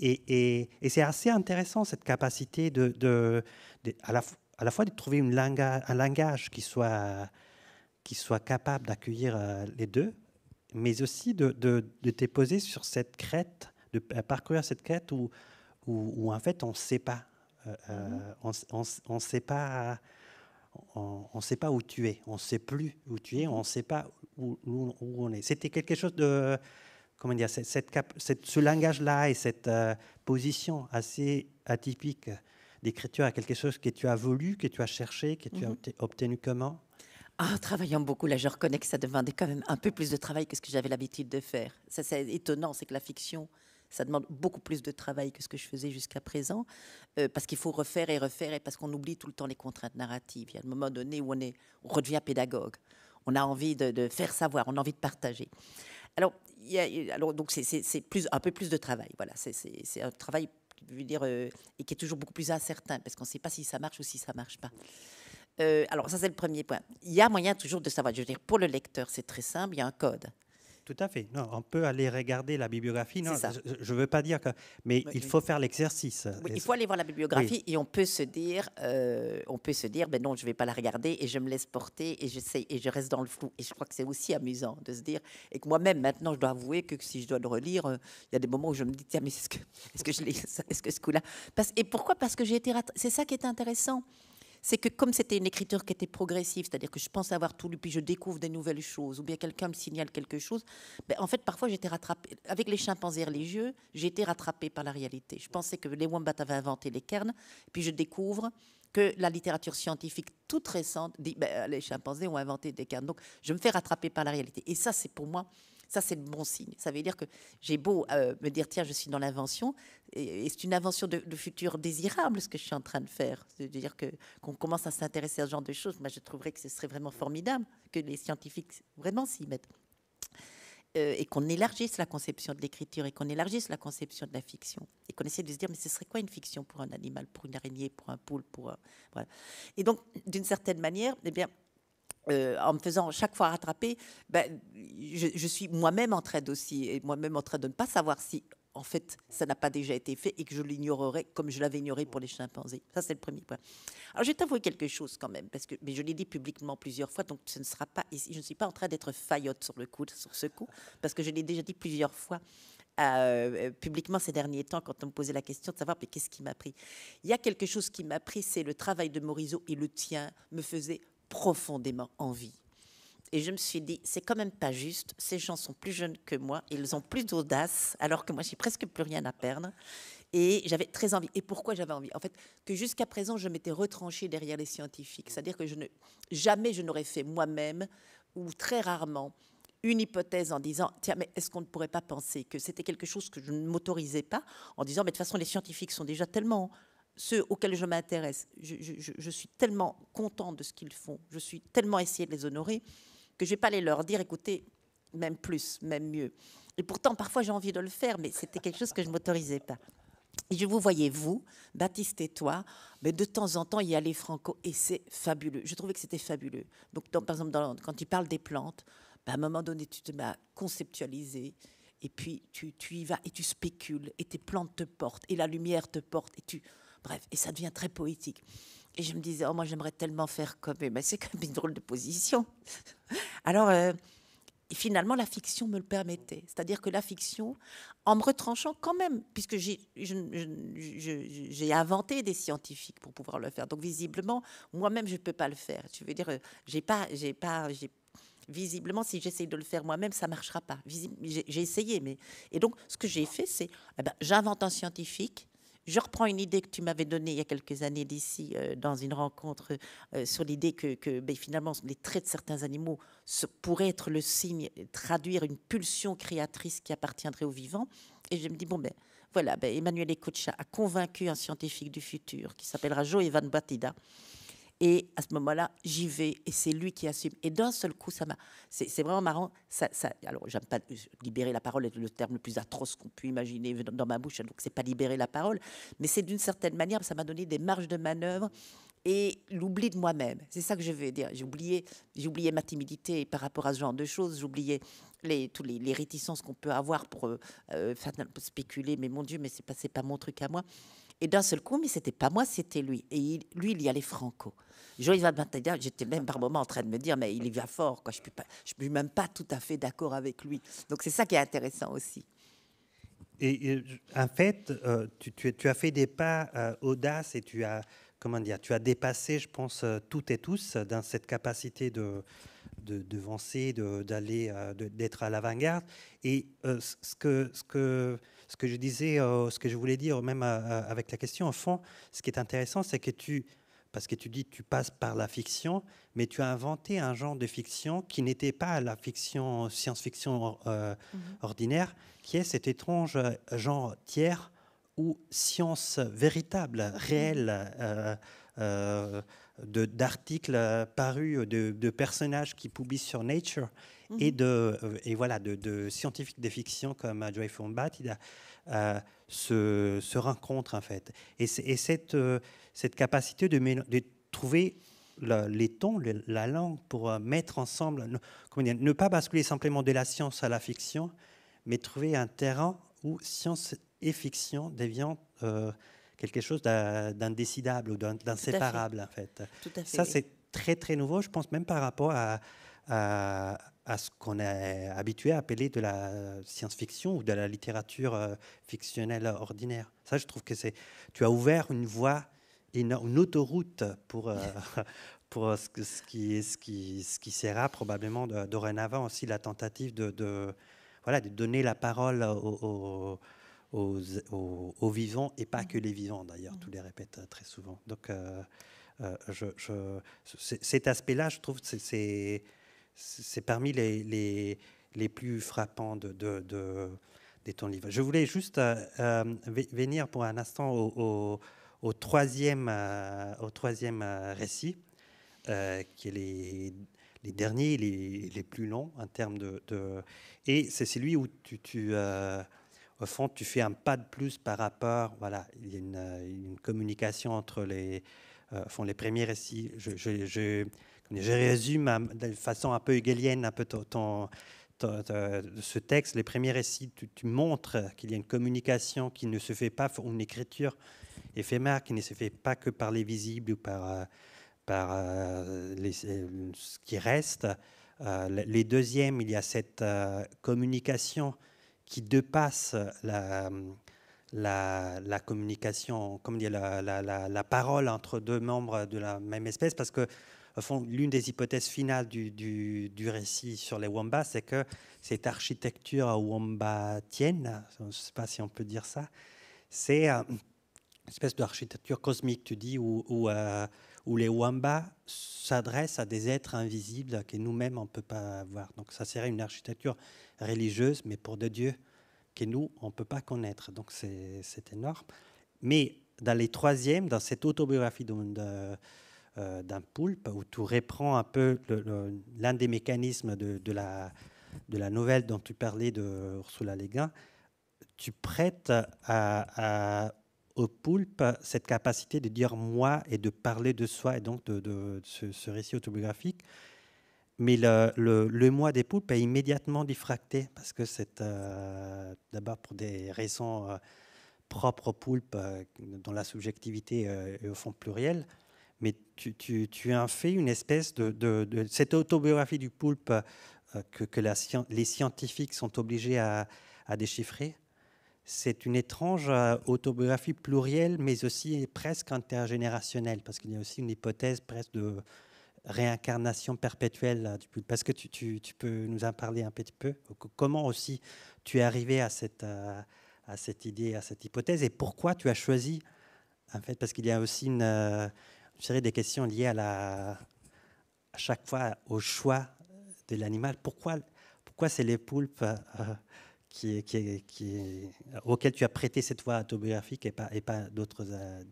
Et, c'est assez intéressant, cette capacité de, à, la, fois de trouver un langage qui soit, capable d'accueillir les deux, mais aussi de, te poser sur cette crête, de parcourir cette crête où en fait on ne sait pas. Euh, mm-hmm. euh, on ne sait pas. où tu es, on ne sait plus où tu es, mm-hmm. on ne sait pas où, on est. C'était quelque chose de, comment dire, ce langage-là et cette euh, position assez atypique d'écriture à quelque chose que tu as voulu, que tu as cherché, que tu as mm-hmm. obtenu comment ah, en travaillant beaucoup, là, je reconnais que ça demandait quand même un peu plus de travail que ce que j'avais l'habitude de faire. c'est étonnant, c'est que la fiction, ça demande beaucoup plus de travail que ce que je faisais jusqu'à présent, euh, parce qu'il faut refaire et refaire, et parce qu'on oublie tout le temps les contraintes narratives. Il y a un moment donné où on, est, on redevient pédagogue. On a envie de, faire savoir, on a envie de partager. Alors, alors donc c'est plus, un peu plus de travail. Voilà, c'est un travail je dire, euh, et qui est toujours beaucoup plus incertain, parce qu'on ne sait pas si ça marche ou si ça ne marche pas. Euh, alors, ça, c'est le premier point. Il y a moyen toujours de savoir. Je veux dire, pour le lecteur, c'est très simple, il y a un code. Tout à fait. Non, on peut aller regarder la bibliographie. Non, je ne veux pas dire que, mais il faut faire l'exercice. il faut aller voir la bibliographie et on peut se dire, euh, on peut se dire, ben non, je ne vais pas la regarder et je me laisse porter et je et je reste dans le flou. Et je crois que c'est aussi amusant de se dire et que moi-même maintenant, je dois avouer que si je dois le relire, euh, il y a des moments où je me dis tiens, mais est-ce que, est-ce que je ce coup-là Et pourquoi Parce que j'ai été, c'est ça qui est intéressant c'est que comme c'était une écriture qui était progressive, c'est-à-dire que je pense avoir tout lu, puis je découvre des nouvelles choses, ou bien quelqu'un me signale quelque chose, ben, en fait, parfois j'étais rattrapée. Avec les chimpanzés religieux, j'étais été rattrapée par la réalité. Je pensais que les Wombats avaient inventé les cairns, puis je découvre que la littérature scientifique toute récente dit ben, les chimpanzés ont inventé des cairns. Donc je me fais rattraper par la réalité. Et ça, c'est pour moi ça, c'est le bon signe. Ça veut dire que j'ai beau euh, me dire, tiens, je suis dans l'invention, et, c'est une invention de, futur désirable, ce que je suis en train de faire. C'est-à-dire que qu'on commence à s'intéresser à ce genre de choses, moi, je trouverais que ce serait vraiment formidable que les scientifiques vraiment s'y mettent. Euh, et qu'on élargisse la conception de l'écriture et qu'on élargisse la conception de la fiction et qu'on essaie de se dire mais ce serait quoi une fiction pour un animal, pour une araignée, pour un poule, pour Voilà. Et donc d'une certaine manière, eh bien euh, en me faisant chaque fois rattraper, ben, je, suis moi-même en train aussi, et moi-même en train de ne pas savoir si, en fait, ça n'a pas déjà été fait et que je l'ignorerais, comme je l'avais ignoré pour les chimpanzés. Ça, c'est le premier point. Alors, je vais t'avouer quelque chose quand même, parce que, mais je l'ai dit publiquement plusieurs fois, donc ce ne sera pas, je ne suis pas en train d'être faillotte sur le coup, sur ce coup, parce que je l'ai déjà dit plusieurs fois. Euh, euh, publiquement ces derniers temps quand on me posait la question de savoir qu'est-ce qui m'a pris. Il y a quelque chose qui m'a pris, c'est le travail de Morisot et le tien me faisait profondément envie Et je me suis dit, c'est quand même pas juste. Ces gens sont plus jeunes que moi, ils ont plus d'audace, alors que moi, j'ai presque plus rien à perdre. Et j'avais très envie. Et pourquoi j'avais envie En fait, que jusqu'à présent, je m'étais retranchée derrière les scientifiques. C'est-à-dire que je ne, jamais je n'aurais fait moi-même, ou très rarement, une hypothèse en disant tiens mais est-ce qu'on ne pourrait pas penser que c'était quelque chose que je ne m'autorisais pas en disant mais de toute façon les scientifiques sont déjà tellement ceux auxquels je m'intéresse, je, suis tellement contente de ce qu'ils font, je suis tellement essayé de les honorer, que je ne vais pas aller leur dire, écoutez, même plus, même mieux. Et pourtant, parfois, j'ai envie de le faire, mais c'était quelque chose que je ne m'autorisais pas. Et je vous voyais, vous, Baptiste et toi, mais de temps en temps y les franco, et c'est fabuleux. Je trouvais que c'était fabuleux. Donc, par exemple, dans, quand tu parles des plantes, bah, à un moment donné, tu te mets à conceptualiser, et puis tu, tu y vas, et tu spécules, et tes plantes te portent, et la lumière te porte, et tu Bref, et ça devient très poétique. Et je me disais, oh, moi, j'aimerais tellement faire comme. Mais c'est quand même une drôle de position. Alors, euh, finalement, la fiction me le permettait. C'est-à-dire que la fiction, en me retranchant quand même, puisque j'ai inventé des scientifiques pour pouvoir le faire. Donc, visiblement, moi-même, je ne peux pas le faire. Je veux dire, euh, j'ai pas. J'ai pas visiblement, si j'essaye de le faire moi-même, ça ne marchera pas. J'ai essayé, mais... Et donc, ce que j'ai fait, c'est, eh ben, j'invente un scientifique, je reprends une idée que tu m'avais donnée il y a quelques années d'ici euh, dans une rencontre euh, sur l'idée que, ben, finalement les traits de certains animaux pourraient être le signe, traduire une pulsion créatrice qui appartiendrait aux vivants. Et je me dis, bon ben voilà, ben, Emmanuel Ecocha a convaincu un scientifique du futur qui s'appellera Joe Evan Batida et à ce moment-là, j'y vais et c'est lui qui assume. Et d'un seul coup, ça m'a. C'est vraiment marrant. Ça, ça... alors, j'aime pas libérer la parole est le terme le plus atroce qu'on puisse imaginer dans, ma bouche. Donc, c'est pas libérer la parole, mais c'est d'une certaine manière, ça m'a donné des marges de manœuvre et l'oubli de moi-même. C'est ça que je veux dire. J'ai oublié, ma timidité par rapport à ce genre de choses. J'oubliais les, tous les, réticences qu'on peut avoir pour euh, spéculer. Mais mon Dieu, mais c'est pas, pas mon truc à moi. Et d'un seul coup, mais c'était pas moi, c'était lui. Et lui, il y allait franco. j'étais même par moment en train de me dire, mais il y va fort, quoi. je ne suis même pas tout à fait d'accord avec lui. Donc c'est ça qui est intéressant aussi. Et, en fait, euh, tu, as fait des pas euh, audaces et tu as, comment dire, tu as dépassé, je pense, euh, toutes et tous dans cette capacité de d'avancer, d'aller, d'être à l'avant-garde. Et ce que, ce que ce que je disais, euh, ce que je voulais dire, même euh, euh, avec la question, au fond, ce qui est intéressant, c'est que tu, parce que tu dis tu passes par la fiction, mais tu as inventé un genre de fiction qui n'était pas la fiction science-fiction mhm. ordinaire, qui est cet étrange genre tiers ou science véritable, mhm. réelle, d'articles parus, de, de personnages qui publient sur Nature Mmh. et de euh, et voilà de, scientifiques des fictions comme Joy Fonbat euh, se, se rencontrent en fait et, cette euh, cette capacité de, de trouver les tons, la langue pour mettre ensemble, ne, comment dire, ne pas basculer simplement de la science à la fiction, mais trouver un terrain où science et fiction deviennent quelque chose d'indécidable ou d'inséparable en fait. Ça c'est très très nouveau, je pense même par rapport à, à, à ce qu'on est habitué à appeler de la science-fiction ou de la littérature euh, fictionnelle ordinaire. Ça, je trouve que c'est. Tu as ouvert une voie, une autoroute pour, euh, pour ce, qui, ce, qui, ce qui sera probablement dorénavant aussi la tentative de, voilà, de donner la parole aux, aux, aux, vivants et pas que les vivants d'ailleurs, mm. tous tu les répètes très souvent. Donc, euh, je, cet aspect-là, je trouve, c'est c'est parmi les, plus frappants de, de, ton livre. Je voulais juste euh, euh, venir pour un instant au, troisième, au troisième euh, récit, qui est les, derniers, les, les, plus longs en termes de... et c'est celui où tu... au fond, tu fais un pas de plus par rapport, voilà, il y a une, communication entre les, font les premiers récits. je, je résume de façon un peu hegelienne un peu ton, ce texte, les premiers récits, tu, montres qu'il y a une communication qui ne se fait pas, une écriture éphémère qui ne se fait pas que par les visibles ou par, euh, par euh, euh, ce qui reste. Les deuxièmes, il y a cette communication qui dépasse la, la, communication, comme la, la, la, parole entre deux membres de la même espèce, parce que l'une des hypothèses finales du, du, récit sur les Wamba, c'est que cette architecture wambatienne, je ne sais pas si on peut dire ça, c'est euh, une espèce d'architecture cosmique, tu dis, où, où, euh, les Wamba s'adressent à des êtres invisibles que nous-mêmes, on ne peut pas voir. Donc ça serait une architecture religieuse, mais pour de Dieu, que nous, on ne peut pas connaître. Donc c'est énorme. Mais dans les troisièmes, dans cette autobiographie de euh, d'un poulpe, où tu reprends un peu l'un des mécanismes de, la, nouvelle dont tu parlais de Ursula Le tu prêtes au poulpe cette capacité de dire moi et de parler de soi, et donc de, ce, récit autobiographique. Mais le, moi des poulpes est immédiatement diffracté, parce que c'est euh, d'abord pour des raisons euh, propres aux poulpes, dont la subjectivité est au fond plurielle mais tu, tu, as fait une espèce de, cette autobiographie du poulpe euh, que, les scientifiques sont obligés à, déchiffrer. C'est une étrange euh, autobiographie plurielle, mais aussi presque intergénérationnelle, parce qu'il y a aussi une hypothèse presque de réincarnation perpétuelle du poulpe. Parce que tu, peux nous en parler un petit peu Comment aussi tu es arrivé à cette, euh, à cette idée, à cette hypothèse, et pourquoi tu as choisi en fait, parce qu'il y a aussi une, je des questions liées à, à chaque fois au choix de l'animal. Pourquoi, pourquoi c'est les poulpes auxquelles euh, qui, qui, tu as prêté cette voie autobiographique et pas, et pas d'autres euh,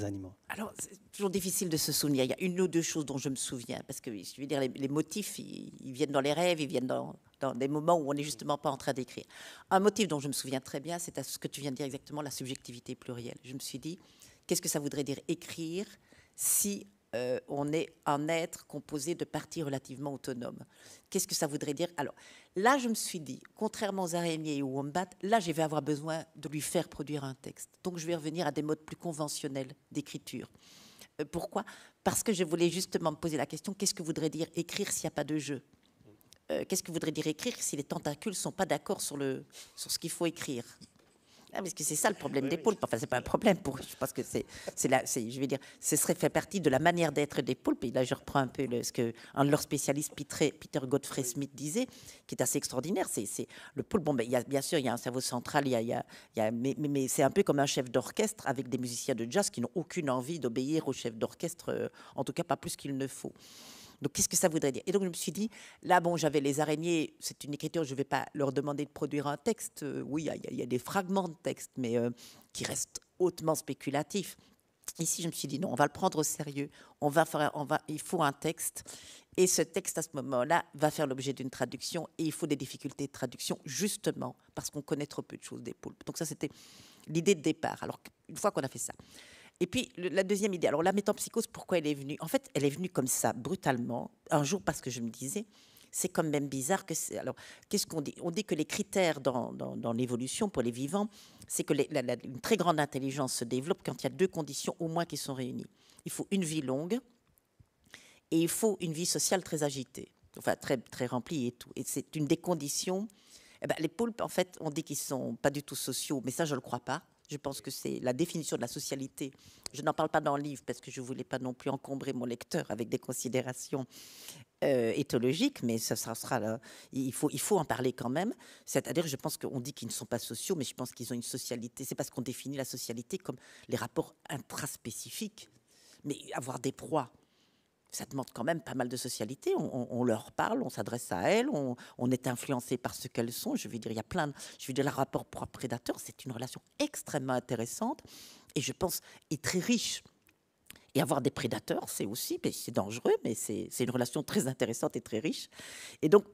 animaux Alors, c'est toujours difficile de se souvenir. Il y a une ou deux choses dont je me souviens, parce que je veux dire, les, motifs, ils, viennent dans les rêves, ils viennent dans, dans des moments où on n'est justement pas en train d'écrire. Un motif dont je me souviens très bien, c'est à ce que tu viens de dire exactement, la subjectivité plurielle. Je me suis dit, qu'est-ce que ça voudrait dire écrire si euh, on est un être composé de parties relativement autonomes. Qu'est-ce que ça voudrait dire Alors là, je me suis dit, contrairement aux araignées et aux wombats, là, je vais avoir besoin de lui faire produire un texte. Donc je vais revenir à des modes plus conventionnels d'écriture. Euh, pourquoi Parce que je voulais justement me poser la question, qu'est-ce que voudrait dire écrire s'il n'y a pas de jeu euh, Qu'est-ce que voudrait dire écrire si les tentacules ne sont pas d'accord sur, le, sur ce qu'il faut écrire ah, parce que c'est ça le problème des poulpes. Enfin, c'est pas un problème pour. Je pense que c'est, c'est là, je vais dire, ce serait fait partie de la manière d'être des poulpes. Et là, je reprends un peu ce que un de leurs spécialistes, Peter, Peter Godfrey Smith, disait, qui est assez extraordinaire. C'est, le poulpe. Bon, ben, il y a, bien sûr, il y a un cerveau central. Il y a, mais, c'est un peu comme un chef d'orchestre avec des musiciens de jazz qui n'ont aucune envie d'obéir au chef d'orchestre, euh, en tout cas pas plus qu'il ne faut. Donc, qu'est-ce que ça voudrait dire Et donc, je me suis dit, là, bon, j'avais les araignées, c'est une écriture, je ne vais pas leur demander de produire un texte. Euh, oui, il y, a des fragments de texte, mais euh, qui restent hautement spéculatifs. Ici, je me suis dit, non, on va le prendre au sérieux, on va faire, on va, il faut un texte. Et ce texte, à ce moment-là, va faire l'objet d'une traduction, et il faut des difficultés de traduction, justement, parce qu'on connaît trop peu de choses des poulpes. Donc, ça, c'était l'idée de départ. Alors, une fois qu'on a fait ça, et puis, la deuxième idée, alors la métampsychose, pourquoi elle est venue En fait, elle est venue comme ça, brutalement, un jour parce que je me disais, c'est quand même bizarre que... Alors, qu'est-ce qu'on dit On dit que les critères dans, l'évolution pour les vivants, c'est que une très grande intelligence se développe quand il y a deux conditions au moins qui sont réunies. Il faut une vie longue et il faut une vie sociale très agitée, enfin très, très remplie et tout. Et c'est une des conditions... Eh ben, les poulpes, en fait, on dit qu'ils sont pas du tout sociaux, mais ça, je ne le crois pas. Je pense que c'est la définition de la socialité. Je n'en parle pas dans le livre parce que je ne voulais pas non plus encombrer mon lecteur avec des considérations euh, éthologiques, mais ça, sera Il faut, il faut en parler quand même. C'est-à-dire, je pense qu'on dit qu'ils ne sont pas sociaux, mais je pense qu'ils ont une socialité. C'est parce qu'on définit la socialité comme les rapports intraspécifiques. Mais avoir des proies, ça demande quand même pas mal de socialité. On, leur parle, on s'adresse à elles, on, est influencé par ce qu'elles sont. Je veux dire, il y a plein de, je veux dire, le rapport proie-prédateur, c'est une relation extrêmement intéressante et je pense est très riche. Et avoir des prédateurs, c'est aussi, c'est dangereux, mais c'est une relation très intéressante et très riche. Et donc,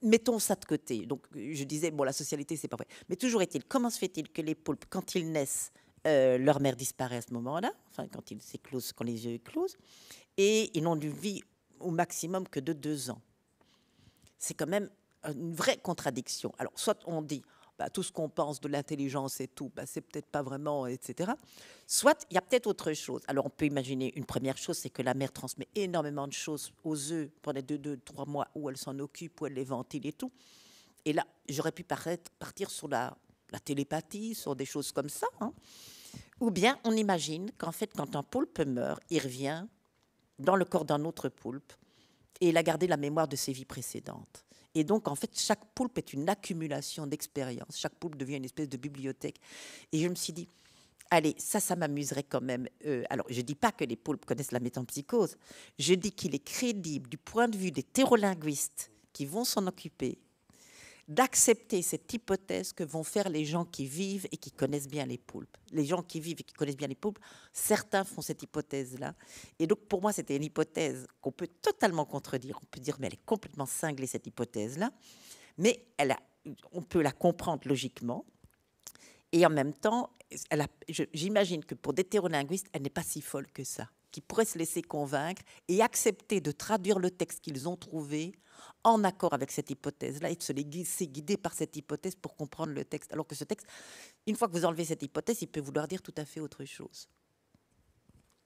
mettons ça de côté. Donc, je disais, bon, la socialité, c'est pas vrai. Mais toujours est-il, comment se fait-il que les poulpes, quand ils naissent, euh, leur mère disparaît à ce moment-là, enfin, quand, quand les yeux éclosent, et ils n'ont d'une vie au maximum que de deux ans. C'est quand même une vraie contradiction. Alors, soit on dit bah, tout ce qu'on pense de l'intelligence et tout, bah, c'est peut-être pas vraiment, etc. Soit il y a peut-être autre chose. Alors, on peut imaginer une première chose, c'est que la mère transmet énormément de choses aux œufs pendant deux, deux, trois mois où elle s'en occupe, où elle les ventile et tout. Et là, j'aurais pu partir sur la, la télépathie, sur des choses comme ça. Hein. Ou bien on imagine qu'en fait, quand un poulpe meurt, il revient dans le corps d'un autre poulpe et il a gardé la mémoire de ses vies précédentes. Et donc, en fait, chaque poulpe est une accumulation d'expériences. Chaque poulpe devient une espèce de bibliothèque. Et je me suis dit, allez, ça, ça m'amuserait quand même. Euh, alors, je ne dis pas que les poulpes connaissent la métampsychose. Je dis qu'il est crédible du point de vue des thérolinguistes qui vont s'en occuper d'accepter cette hypothèse que vont faire les gens qui vivent et qui connaissent bien les poulpes. Les gens qui vivent et qui connaissent bien les poulpes, certains font cette hypothèse-là. Et donc, pour moi, c'était une hypothèse qu'on peut totalement contredire. On peut dire, mais elle est complètement cinglée, cette hypothèse-là. Mais elle on peut la comprendre logiquement. Et en même temps, j'imagine que pour des thérolinguistes, elle n'est pas si folle que ça, qui pourraient se laisser convaincre et accepter de traduire le texte qu'ils ont trouvé en accord avec cette hypothèse-là et de se guider par cette hypothèse pour comprendre le texte. Alors que ce texte, une fois que vous enlevez cette hypothèse, il peut vouloir dire tout à fait autre chose.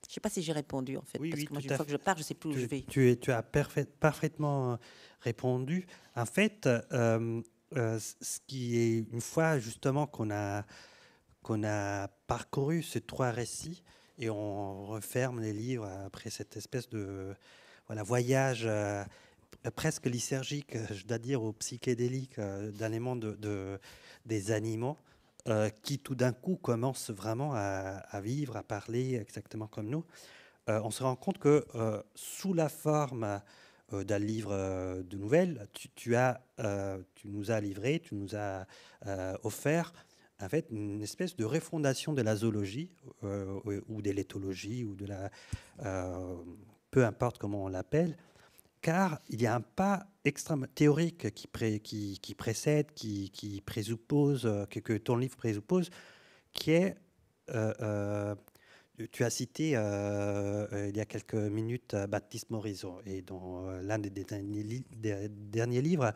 Je ne sais pas si j'ai répondu en fait, parce que moi, une fois que je pars, je ne sais plus où je vais. Tu, tu as parfaitement euh, répondu. En fait, euh, euh, ce qui est une fois justement qu'on a a parcouru ces trois récits et on referme les livres après cette espèce de voyage presque lysergique, euh, je dois dire, aux psychédélique euh, d'un de, des animaux euh, qui tout d'un coup commencent vraiment à, vivre, à parler exactement comme nous, on se rend compte que sous la forme d'un livre de nouvelles, tu, nous as livré, tu nous as offert en fait, une espèce de refondation de la zoologie ou de l'éthologie ou de la... peu importe comment on l'appelle, car il y a un pas extrêmement théorique qui, qui, précède, qui, présuppose, euh, que, ton livre présuppose, qui est, euh, euh, tu as cité il y a quelques minutes Baptiste Morisot, et dans l'un des, derniers, des derniers livres,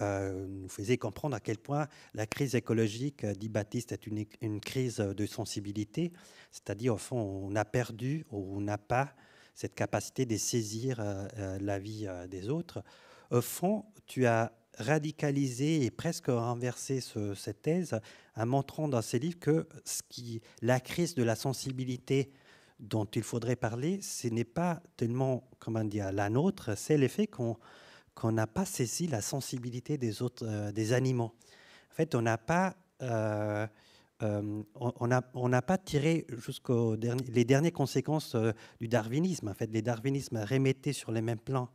nous faisait comprendre à quel point la crise écologique, dit Baptiste, est une, une crise de sensibilité, c'est-à-dire au fond on a perdu ou on n'a pas cette capacité de saisir euh, euh, la vie euh, des autres. Au fond, tu as radicalisé et presque renversé cette thèse en montrant dans ces livres que ce qui, la crise de la sensibilité dont il faudrait parler, ce n'est pas tellement comment dire, la nôtre, c'est l'effet qu'on n'a pas saisi la sensibilité des, autres, des animaux. En fait, on n'a pas euh, on n'a pas tiré jusqu'aux les dernières conséquences euh, du darwinisme. En fait, les darwinismes remettaient sur les mêmes plans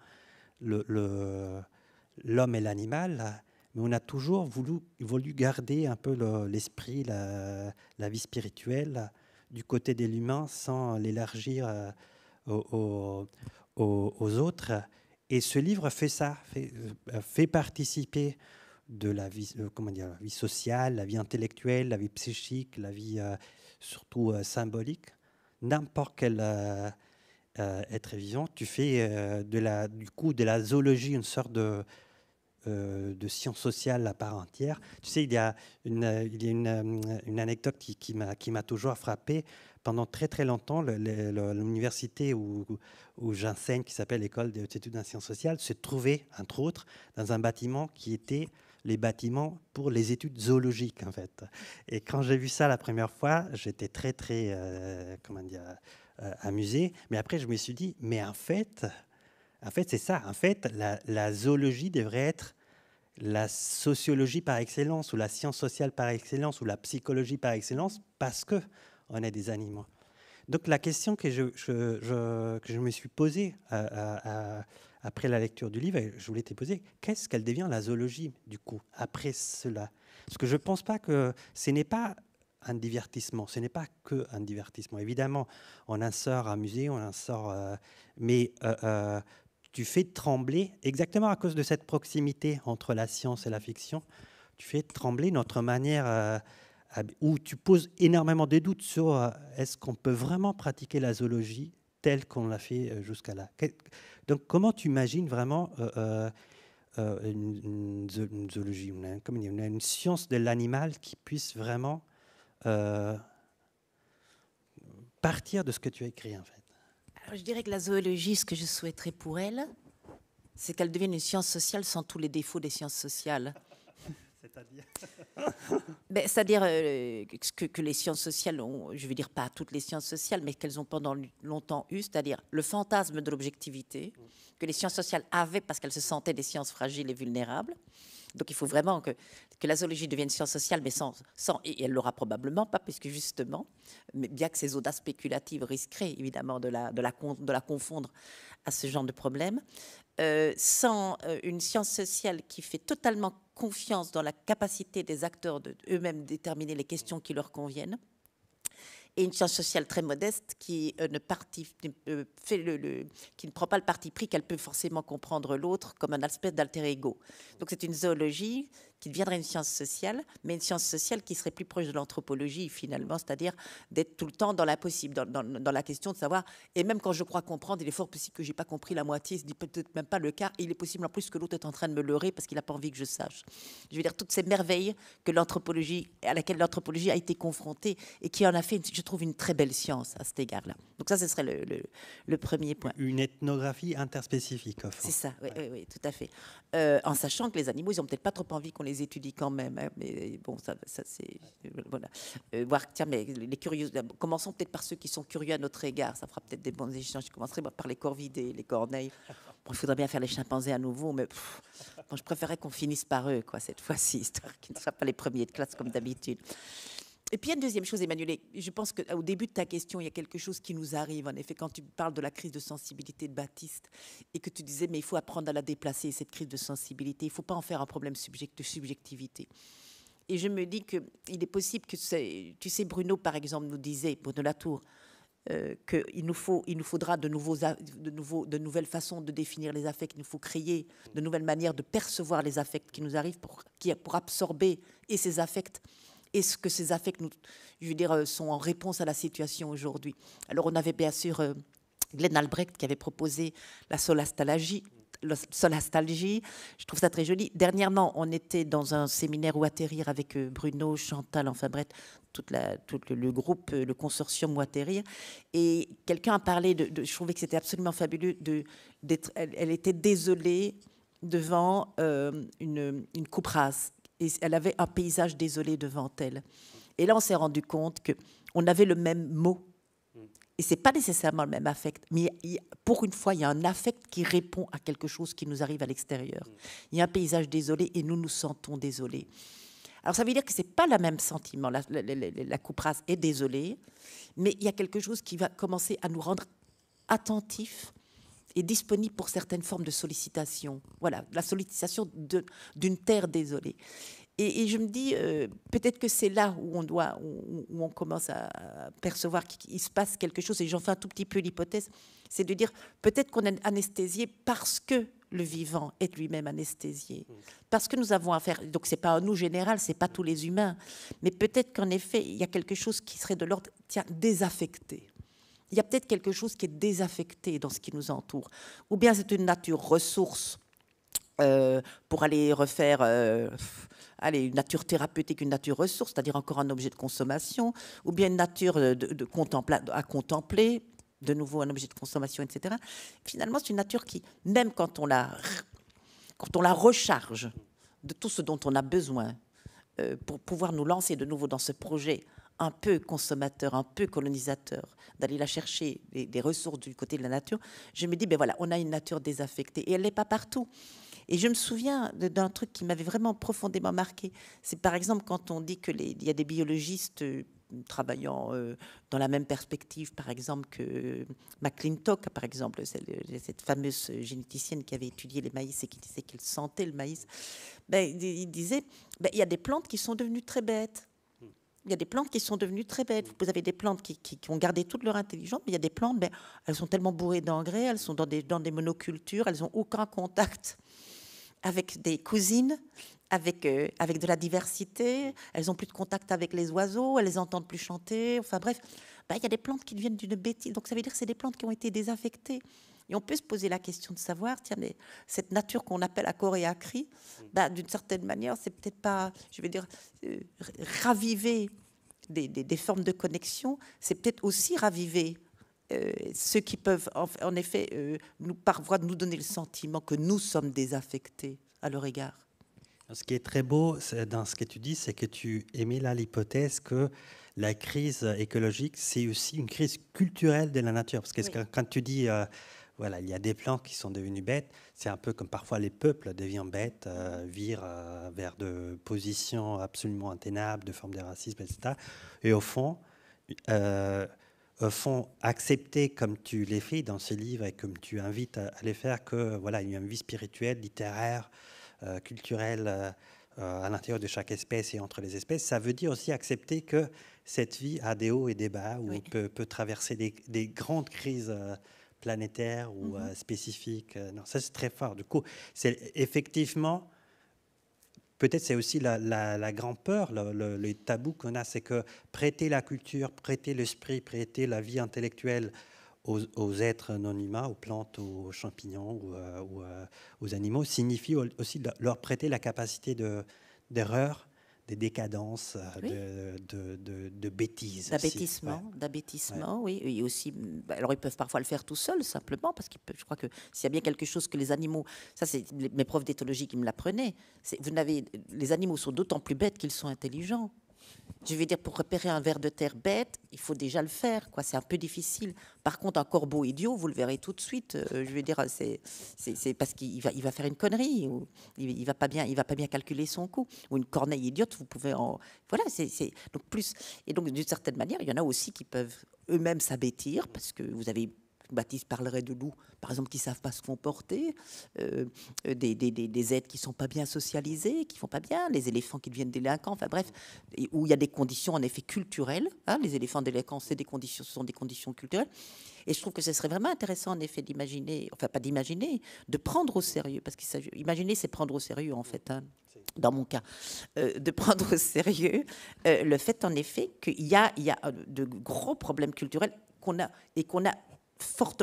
l'homme et l'animal, mais on a toujours voulu, garder un peu l'esprit, la, vie spirituelle du côté de l'humain sans l'élargir euh, aux, autres. Et ce livre fait ça, fait participer de la vie, euh, comment la vie sociale, la vie intellectuelle, la vie psychique, la vie euh, surtout euh, symbolique. N'importe quel être vivant, tu fais du coup de la zoologie une sorte de, science sociale à part entière. Tu sais, il y a une, anecdote qui, m'a toujours frappé. Pendant très très longtemps, l'université où, j'enseigne, qui s'appelle l'école des études en sciences sociales, se trouvait, entre autres, dans un bâtiment qui était les bâtiments pour les études zoologiques, en fait. Et quand j'ai vu ça la première fois, j'étais très, très, euh, comment dire, euh, amusé. Mais après, je me suis dit, mais en fait, en fait c'est ça. En fait, la, zoologie devrait être la sociologie par excellence ou la science sociale par excellence ou la psychologie par excellence parce que on est des animaux. Donc la question que je, me suis posée euh, après la lecture du livre, je voulais te poser, qu'est-ce qu'elle devient la zoologie, du coup, après cela Parce que je ne pense pas que ce n'est pas un divertissement, ce n'est pas que un divertissement. Évidemment, on en sort amusé, on un sort... Euh, mais euh, euh, tu fais trembler, exactement à cause de cette proximité entre la science et la fiction, tu fais trembler notre manière où tu poses énormément de doutes sur est-ce qu'on peut vraiment pratiquer la zoologie telle qu'on l'a fait jusqu'à là. Donc comment tu imagines vraiment euh, euh, euh, une, zoologie, une, comme une, science de l'animal qui puisse vraiment partir de ce que tu as écrit en fait Alors je dirais que la zoologie, ce que je souhaiterais pour elle, c'est qu'elle devienne une science sociale sans tous les défauts des sciences sociales. C'est-à-dire ben, cest dire euh, que, les sciences sociales ont, je veux dire pas toutes les sciences sociales, mais qu'elles ont pendant longtemps eu, c'est-à-dire le fantasme de l'objectivité que les sciences sociales avaient parce qu'elles se sentaient des sciences fragiles et vulnérables. Donc il faut vraiment que, la zoologie devienne science sociale, mais sans, sans et elle l'aura probablement pas, puisque justement, bien que ces audaces spéculatives risqueraient évidemment de la, de la, de la confondre à ce genre de problème, euh, sans euh, une science sociale qui fait totalement confiance dans la capacité des acteurs de eux-mêmes déterminer les questions qui leur conviennent, et une science sociale très modeste qui, euh, ne, fait qui ne prend pas le parti pris qu'elle peut forcément comprendre l'autre comme un aspect d'alter ego. Donc c'est une zoologie, qui deviendrait une science sociale, mais une science sociale qui serait plus proche de l'anthropologie finalement, c'est-à-dire d'être tout le temps dans l'impossible, dans, dans, la question de savoir, et même quand je crois comprendre, il est fort possible que j'ai pas compris la moitié, ce n'est peut-être même pas le cas, il est possible en plus que l'autre est en train de me leurrer parce qu'il n'a pas envie que je sache. Je veux dire, toutes ces merveilles que l'anthropologie, à laquelle l'anthropologie a été confrontée et qui en a fait, je trouve, une très belle science à cet égard-là. Donc ça, ce serait le, premier point. Une ethnographie interspécifique. C'est ça, oui, oui, tout à fait. Euh, en sachant que les animaux, ils n'ont peut-être pas trop envie qu'on les les étudie quand même. Hein, mais bon, ça, ça c'est. Voilà. Euh, voir, tiens, mais les curieux. Commençons peut-être par ceux qui sont curieux à notre égard. Ça fera peut-être des bons échanges. Je commencerai par les corvidés, les corneilles. il faudrait bien faire les chimpanzés à nouveau, mais je préférais qu'on finisse par eux, quoi, cette fois-ci, histoire qu'ils ne soient pas les premiers de classe comme d'habitude. Et puis, il y a une deuxième chose, Emmanuel, je pense qu'au début de ta question, il y a quelque chose qui nous arrive. En effet, quand tu parles de la crise de sensibilité de Baptiste et que tu disais, mais il faut apprendre à la déplacer, cette crise de sensibilité, il ne faut pas en faire un problème subject de subjectivité. Et je me dis qu'il est possible que, tu sais, Bruno, par exemple, nous disait, Bruno Latour, euh, qu'il nous, faut, il nous faudra de, nouveaux, de, nouveaux, de nouvelles façons de définir les affects, il nous faut créer de nouvelles manières de percevoir les affects qui nous arrivent pour, pour absorber et ces affects est-ce que ces affects, nous, dire, euh, sont en réponse à la situation aujourd'hui Alors, on avait bien sûr euh, Glenn Albrecht qui avait proposé la solastalgie. La je trouve ça très joli. Dernièrement, on était dans un séminaire ou atterrir avec euh, Bruno, Chantal, enfin bref, tout le groupe, le consortium ou atterrir. Et quelqu'un a parlé, de, je trouvais que c'était absolument fabuleux, de, elle, était désolée devant une, une et elle avait un paysage désolé devant elle. Et là, on s'est rendu compte que on avait le même mot. Et c'est pas nécessairement le même affect, mais pour une fois, il y a un affect qui répond à quelque chose qui nous arrive à l'extérieur. Il y a un paysage désolé et nous nous sentons désolés. Alors ça veut dire que c'est pas le même sentiment. La, la, est désolée, mais il y a quelque chose qui va commencer à nous rendre attentifs est disponible pour certaines formes de sollicitation. Voilà, la sollicitation d'une terre désolée. Et, je me dis, euh, peut-être que c'est là où on, doit, où, on commence à percevoir qu'il se passe quelque chose, et j'en fais un tout petit peu l'hypothèse, c'est de dire, peut-être qu'on est anesthésié parce que le vivant est lui-même anesthésié. Parce que nous avons affaire, donc ce n'est pas un nous général, ce n'est pas tous les humains, mais peut-être qu'en effet, il y a quelque chose qui serait de l'ordre, tiens, désaffecté il y a peut-être quelque chose qui est désaffecté dans ce qui nous entoure. Ou bien c'est une nature ressource euh, pour aller refaire euh, une nature thérapeutique, une nature ressource, c'est-à-dire encore un objet de consommation, ou bien une nature à contempler, de nouveau un objet de consommation, etc. Finalement, c'est une nature qui, même quand on la, quand on la recharge de tout ce dont on a besoin euh, pour pouvoir nous lancer de nouveau dans ce projet un peu consommateur, un peu colonisateur, d'aller la chercher, des ressources du côté de la nature, je me dis, ben voilà, on a une nature désaffectée. Et elle n'est pas partout. Et je me souviens d'un truc qui m'avait vraiment profondément marqué. C'est par exemple quand on dit qu'il y a des biologistes euh, travaillant euh, dans la même perspective, par exemple, que McClintock, par exemple, cette fameuse généticienne qui avait étudié les maïs et qui disait qu'elle sentait le maïs, ben, il disait, ben, il y a des plantes qui sont devenues très bêtes il y a des plantes qui sont devenues très bêtes, Vous avez des plantes qui, ont gardé toute leur intelligence, mais il y a des plantes, ben, elles sont tellement bourrées d'engrais, elles sont dans des, monocultures, elles n'ont aucun contact avec des cousines, avec, euh, de la diversité, elles n'ont plus de contact avec les oiseaux, elles les entendent plus chanter, enfin bref, ben, il y a des plantes qui deviennent d'une bêtise. Donc ça veut dire que c'est des plantes qui ont été désinfectées. Et on peut se poser la question de savoir, tiens, cette nature qu'on appelle à corps et à cri, mm. bah, d'une certaine manière, c'est peut-être pas, je vais dire, euh, raviver des, formes de connexion, c'est peut-être aussi raviver euh, ceux qui peuvent, en, effet, euh, nous, par voie de nous donner le sentiment que nous sommes désaffectés à leur égard. Ce qui est très beau dans ce que tu dis, c'est que tu émets là l'hypothèse que la crise écologique, c'est aussi une crise culturelle de la nature. Parce que quand tu dis voilà, il y a des plans qui sont devenus bêtes. C'est un peu comme parfois les peuples deviennent bêtes, euh, virent euh, vers de positions absolument intenables, de formes de racisme, etc. Et au fond, euh, au fond, accepter comme tu les fait dans ce livre et comme tu invites à, les faire, que voilà, y a une vie spirituelle, littéraire, culturelle à l'intérieur de chaque espèce et entre les espèces, ça veut dire aussi accepter que cette vie a des hauts et des bas, où on peut, traverser des, des grandes crises planétaire ou mhm. euh, spécifique. Euh, non, ça c'est très fort. Du coup, c'est effectivement peut-être c'est aussi la, grande peur, le, tabou qu'on a, c'est que prêter la culture, prêter l'esprit, prêter la vie intellectuelle aux, êtres non humains, aux plantes, aux champignons ou, euh, aux animaux, signifie aussi leur prêter la capacité d'erreur, des décadences, euh, de, bêtises. D'abêtissement, oui. Et aussi, bah, alors ils peuvent parfois le faire tout seuls, simplement, parce que je crois que s'il y a bien quelque chose que les animaux, ça c'est mes profs d'éthologie qui me l'apprenaient, vous n'avez, les animaux sont d'autant plus bêtes qu'ils sont intelligents je veux dire, pour repérer un ver de terre bête, il faut déjà le faire, quoi. C'est un peu difficile. Par contre, un corbeau idiot, vous le verrez tout de suite. Euh, je veux dire, c'est, parce qu'il va, faire une connerie ou il, va pas bien, il va pas bien calculer son coût. Ou une corneille idiote, vous pouvez en, voilà, c'est, donc plus. Et donc, d'une certaine manière, il y en a aussi qui peuvent eux-mêmes s'abêtir parce que vous avez Baptiste parlerait de loups, par exemple, qui ne savent pas se comporter, euh, des, des, des, aides qui ne sont pas bien socialisés, qui ne font pas bien, les éléphants qui deviennent délinquants, enfin bref, où il y a des conditions en effet culturelles. Hein, les éléphants délinquants, c'est des conditions, ce sont des conditions culturelles. Et je trouve que ce serait vraiment intéressant en effet d'imaginer, enfin pas d'imaginer, de prendre au sérieux, parce qu'imaginer, c'est prendre au sérieux en fait. Hein, dans mon cas, euh, de prendre au sérieux euh, le fait en effet qu'il y a, il y a euh, de gros problèmes culturels qu'on a et qu'on a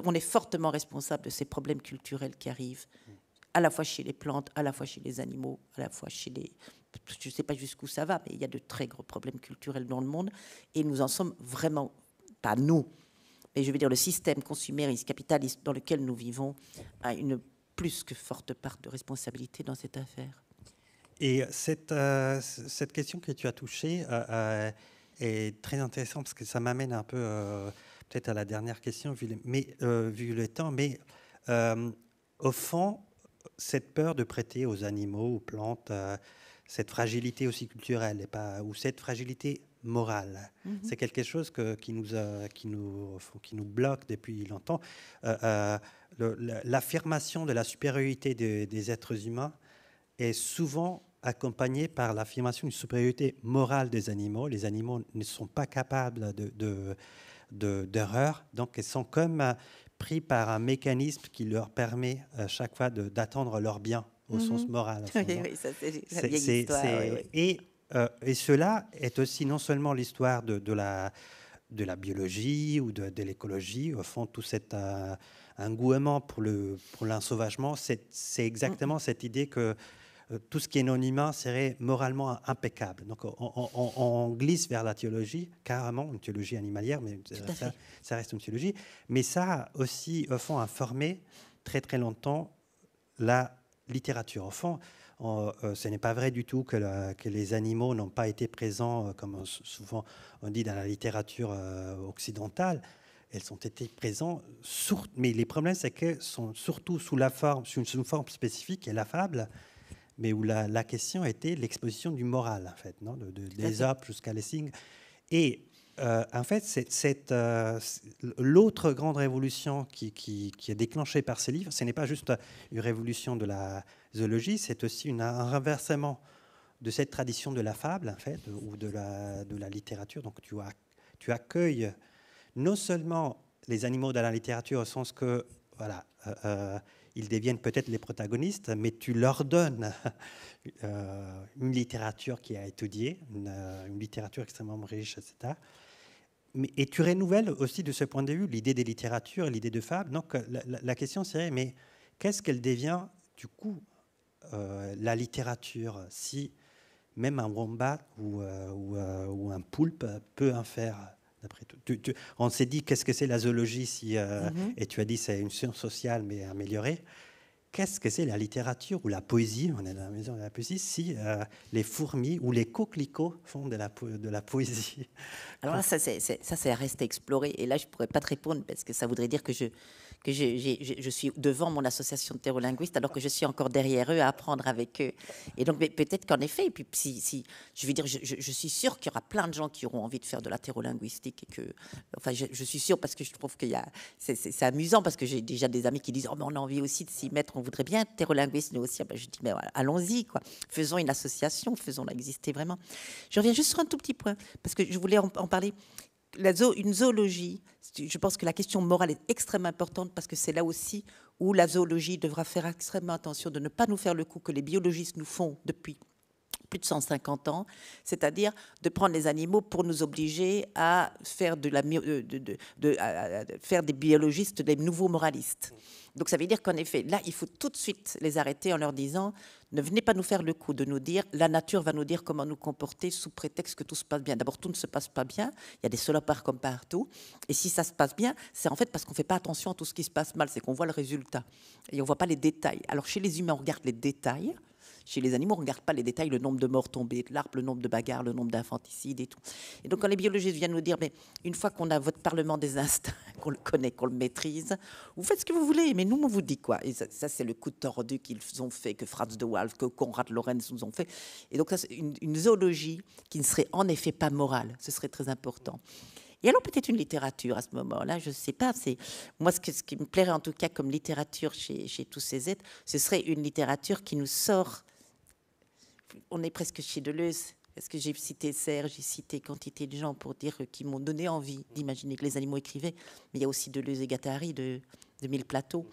on est fortement responsable de ces problèmes culturels qui arrivent, à la fois chez les plantes, à la fois chez les animaux, à la fois chez les... Je ne sais pas jusqu'où ça va, mais il y a de très gros problèmes culturels dans le monde, et nous en sommes vraiment, pas nous, mais je veux dire le système consumériste, capitaliste dans lequel nous vivons, a une plus que forte part de responsabilité dans cette affaire. Et cette, euh, cette question que tu as touchée euh, euh, est très intéressante parce que ça m'amène un peu peut-être à la dernière question, vu, mais, euh, vu le temps, mais euh, au fond, cette peur de prêter aux animaux, aux plantes, euh, cette fragilité aussi culturelle et pas, ou cette fragilité morale, mhm. c'est quelque chose qui, nous, qui, nous, qui nous bloque depuis longtemps. L'affirmation de la supériorité des êtres humains est souvent accompagnée par l'affirmation d'une supériorité morale des animaux. Les animaux ne sont pas capables de d'erreurs. Donc, elles sont comme euh, pris par un mécanisme qui leur permet à euh, chaque fois d'attendre leur bien au mhm. sens moral. Oui, oui, ça c'est la vieille histoire. et, euh, et, cela est aussi non seulement l'histoire de, la, de la biologie ou de, l'écologie, au fond, tout cet engouement pour le pour c'est exactement mm. cette idée que euh, tout ce qui est non humain serait moralement impeccable. Donc on, glisse vers la théologie, carrément, une théologie animalière, mais euh, ça, reste une théologie. Mais ça aussi, au fond, informé très très longtemps la littérature. Au fond, euh, ce n'est pas vrai du tout que, les animaux n'ont pas été présents, comme souvent on dit dans la littérature occidentale. Elles ont été présents, mais les problèmes, c'est qu'elles sont surtout sous la forme, une, sous une forme spécifique, et la fable, mais où la, question était l'exposition du moral, en fait, non de, de, des jusqu'à Lessing. Et euh, en fait, euh, c'est, l'autre grande révolution qui, qui, est déclenchée par ces livres. Ce n'est pas juste une révolution de la zoologie, c'est aussi un renversement de cette tradition de la fable, en fait, ou de la, de la littérature. Donc, tu, tu accueilles non seulement les animaux dans la littérature au sens que, voilà, euh, ils deviennent peut-être les protagonistes, mais tu leur donnes euh, une littérature qui a étudié, une, euh, littérature extrêmement riche, etc. Et tu renouvelles aussi de ce point de vue l'idée des littératures, l'idée de fables. Donc euh, la, question serait, mais qu'est-ce qu'elle devient du coup la littérature si même un wombat ou, ou un poulpe peut en faire on s'est dit qu'est-ce que c'est la zoologie si, euh, mhm. et tu as dit c'est une science sociale mais améliorée. Qu'est-ce que c'est la littérature ou la poésie On est dans la maison de la poésie. Si euh, les fourmis ou les coquelicots font de la, de la poésie. Alors là, ça, c'est, ça, c'est à rester exploré. Et là, je pourrais pas te répondre parce que ça voudrait dire que je que je suis devant mon association de thérolinguistes alors que je suis encore derrière eux à apprendre avec eux. Et donc peut-être qu'en effet, et puis si, je veux dire, je, suis sûre qu'il y aura plein de gens qui auront envie de faire de la thérolinguistique et que, enfin, je, suis sûre parce que je trouve que c'est amusant parce que j'ai déjà des amis qui disent, oh, mais on a envie aussi de s'y mettre, on voudrait bien être thérolinguiste nous aussi. Ah ben, je dis, mais allons-y quoi, faisons une association, faisons-la exister vraiment. Je reviens juste sur un tout petit point parce que je voulais en parler une zoologie, je pense que la question morale est extrêmement importante parce que c'est là aussi où la zoologie devra faire extrêmement attention de ne pas nous faire le coup que les biologistes nous font depuis plus de 150 ans, c'est-à-dire de prendre les animaux pour nous obliger à faire, de la, de, de, de faire des biologistes des nouveaux moralistes. Donc ça veut dire qu'en effet, là, il faut tout de suite les arrêter en leur disant, ne venez pas nous faire le coup de nous dire, la nature va nous dire comment nous comporter sous prétexte que tout se passe bien. D'abord, tout ne se passe pas bien, il y a des solopards comme partout, et si ça se passe bien, c'est en fait parce qu'on ne fait pas attention à tout ce qui se passe mal, c'est qu'on voit le résultat, et on ne voit pas les détails. Alors chez les humains, on regarde les détails, chez les animaux, on ne regarde pas les détails, le nombre de morts tombées de l'arbre, le nombre de bagarres, le nombre d'infanticides et tout. Et donc quand les biologistes viennent nous dire, mais une fois qu'on a votre parlement des instincts, qu'on le connaît, qu'on le maîtrise, vous faites ce que vous voulez, mais nous, on vous dit quoi Et ça, c'est le coup de tordu qu'ils ont fait, que Franz de Waal, que Conrad Lorenz nous ont fait. Et donc ça, c'est une, zoologie qui ne serait en effet pas morale, ce serait très important. Et alors peut-être une littérature à ce moment-là, je ne sais pas. C'est moi ce, ce, qui me plairait en tout cas comme littérature chez, chez tous ces êtres, ce serait une littérature qui nous sort on est presque chez Deleuze. Parce que j'ai cité Serge, j'ai cité quantité de gens pour dire qu'ils m'ont donné envie d'imaginer que les animaux écrivaient. Mais il y a aussi Deleuze et Gattari de, de Mille Plateaux.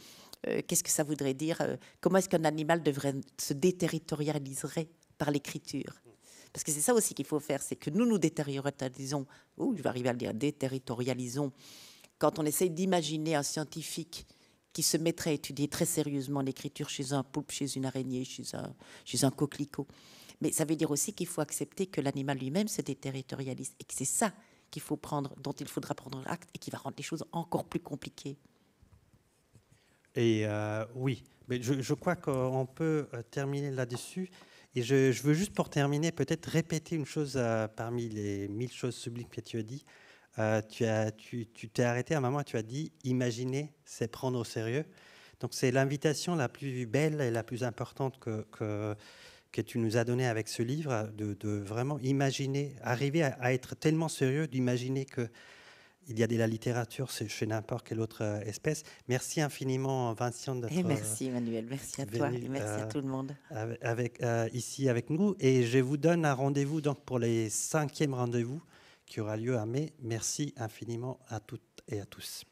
Euh, qu'est-ce que ça voudrait dire euh, Comment est-ce qu'un animal devrait se déterritorialiserait par l'écriture Parce que c'est ça aussi qu'il faut faire, c'est que nous nous déterritorialisons. ou je vais arriver à le dire, déterritorialisons. Quand on essaye d'imaginer un scientifique qui se mettrait à étudier très sérieusement l'écriture chez un poulpe, chez une araignée, chez un, chez un coquelicot. Mais ça veut dire aussi qu'il faut accepter que l'animal lui-même des déterritorialise et que c'est ça qu'il faut prendre, dont il faudra prendre l'acte et qui va rendre les choses encore plus compliquées. Et euh, oui, mais je, crois qu'on peut euh, terminer là-dessus. Et je, veux juste pour terminer peut-être répéter une chose euh, parmi les mille choses sublimes que tu as dit. Euh, tu t'es tu, tu arrêté à un moment, tu as dit imaginer, c'est prendre au sérieux. Donc c'est l'invitation la plus belle et la plus importante que, que, que tu nous as donnée avec ce livre, de, vraiment imaginer, arriver à, être tellement sérieux d'imaginer que il y a de la littérature chez n'importe quelle autre euh, espèce. Merci infiniment, Vincent, Et eh, euh, merci, Emmanuel. Merci à toi et merci à tout le monde. Avec, ici avec nous. Et je vous donne un rendez-vous donc, pour les cinquièmes rendez-vous qui aura lieu à mai. Merci infiniment à toutes et à tous.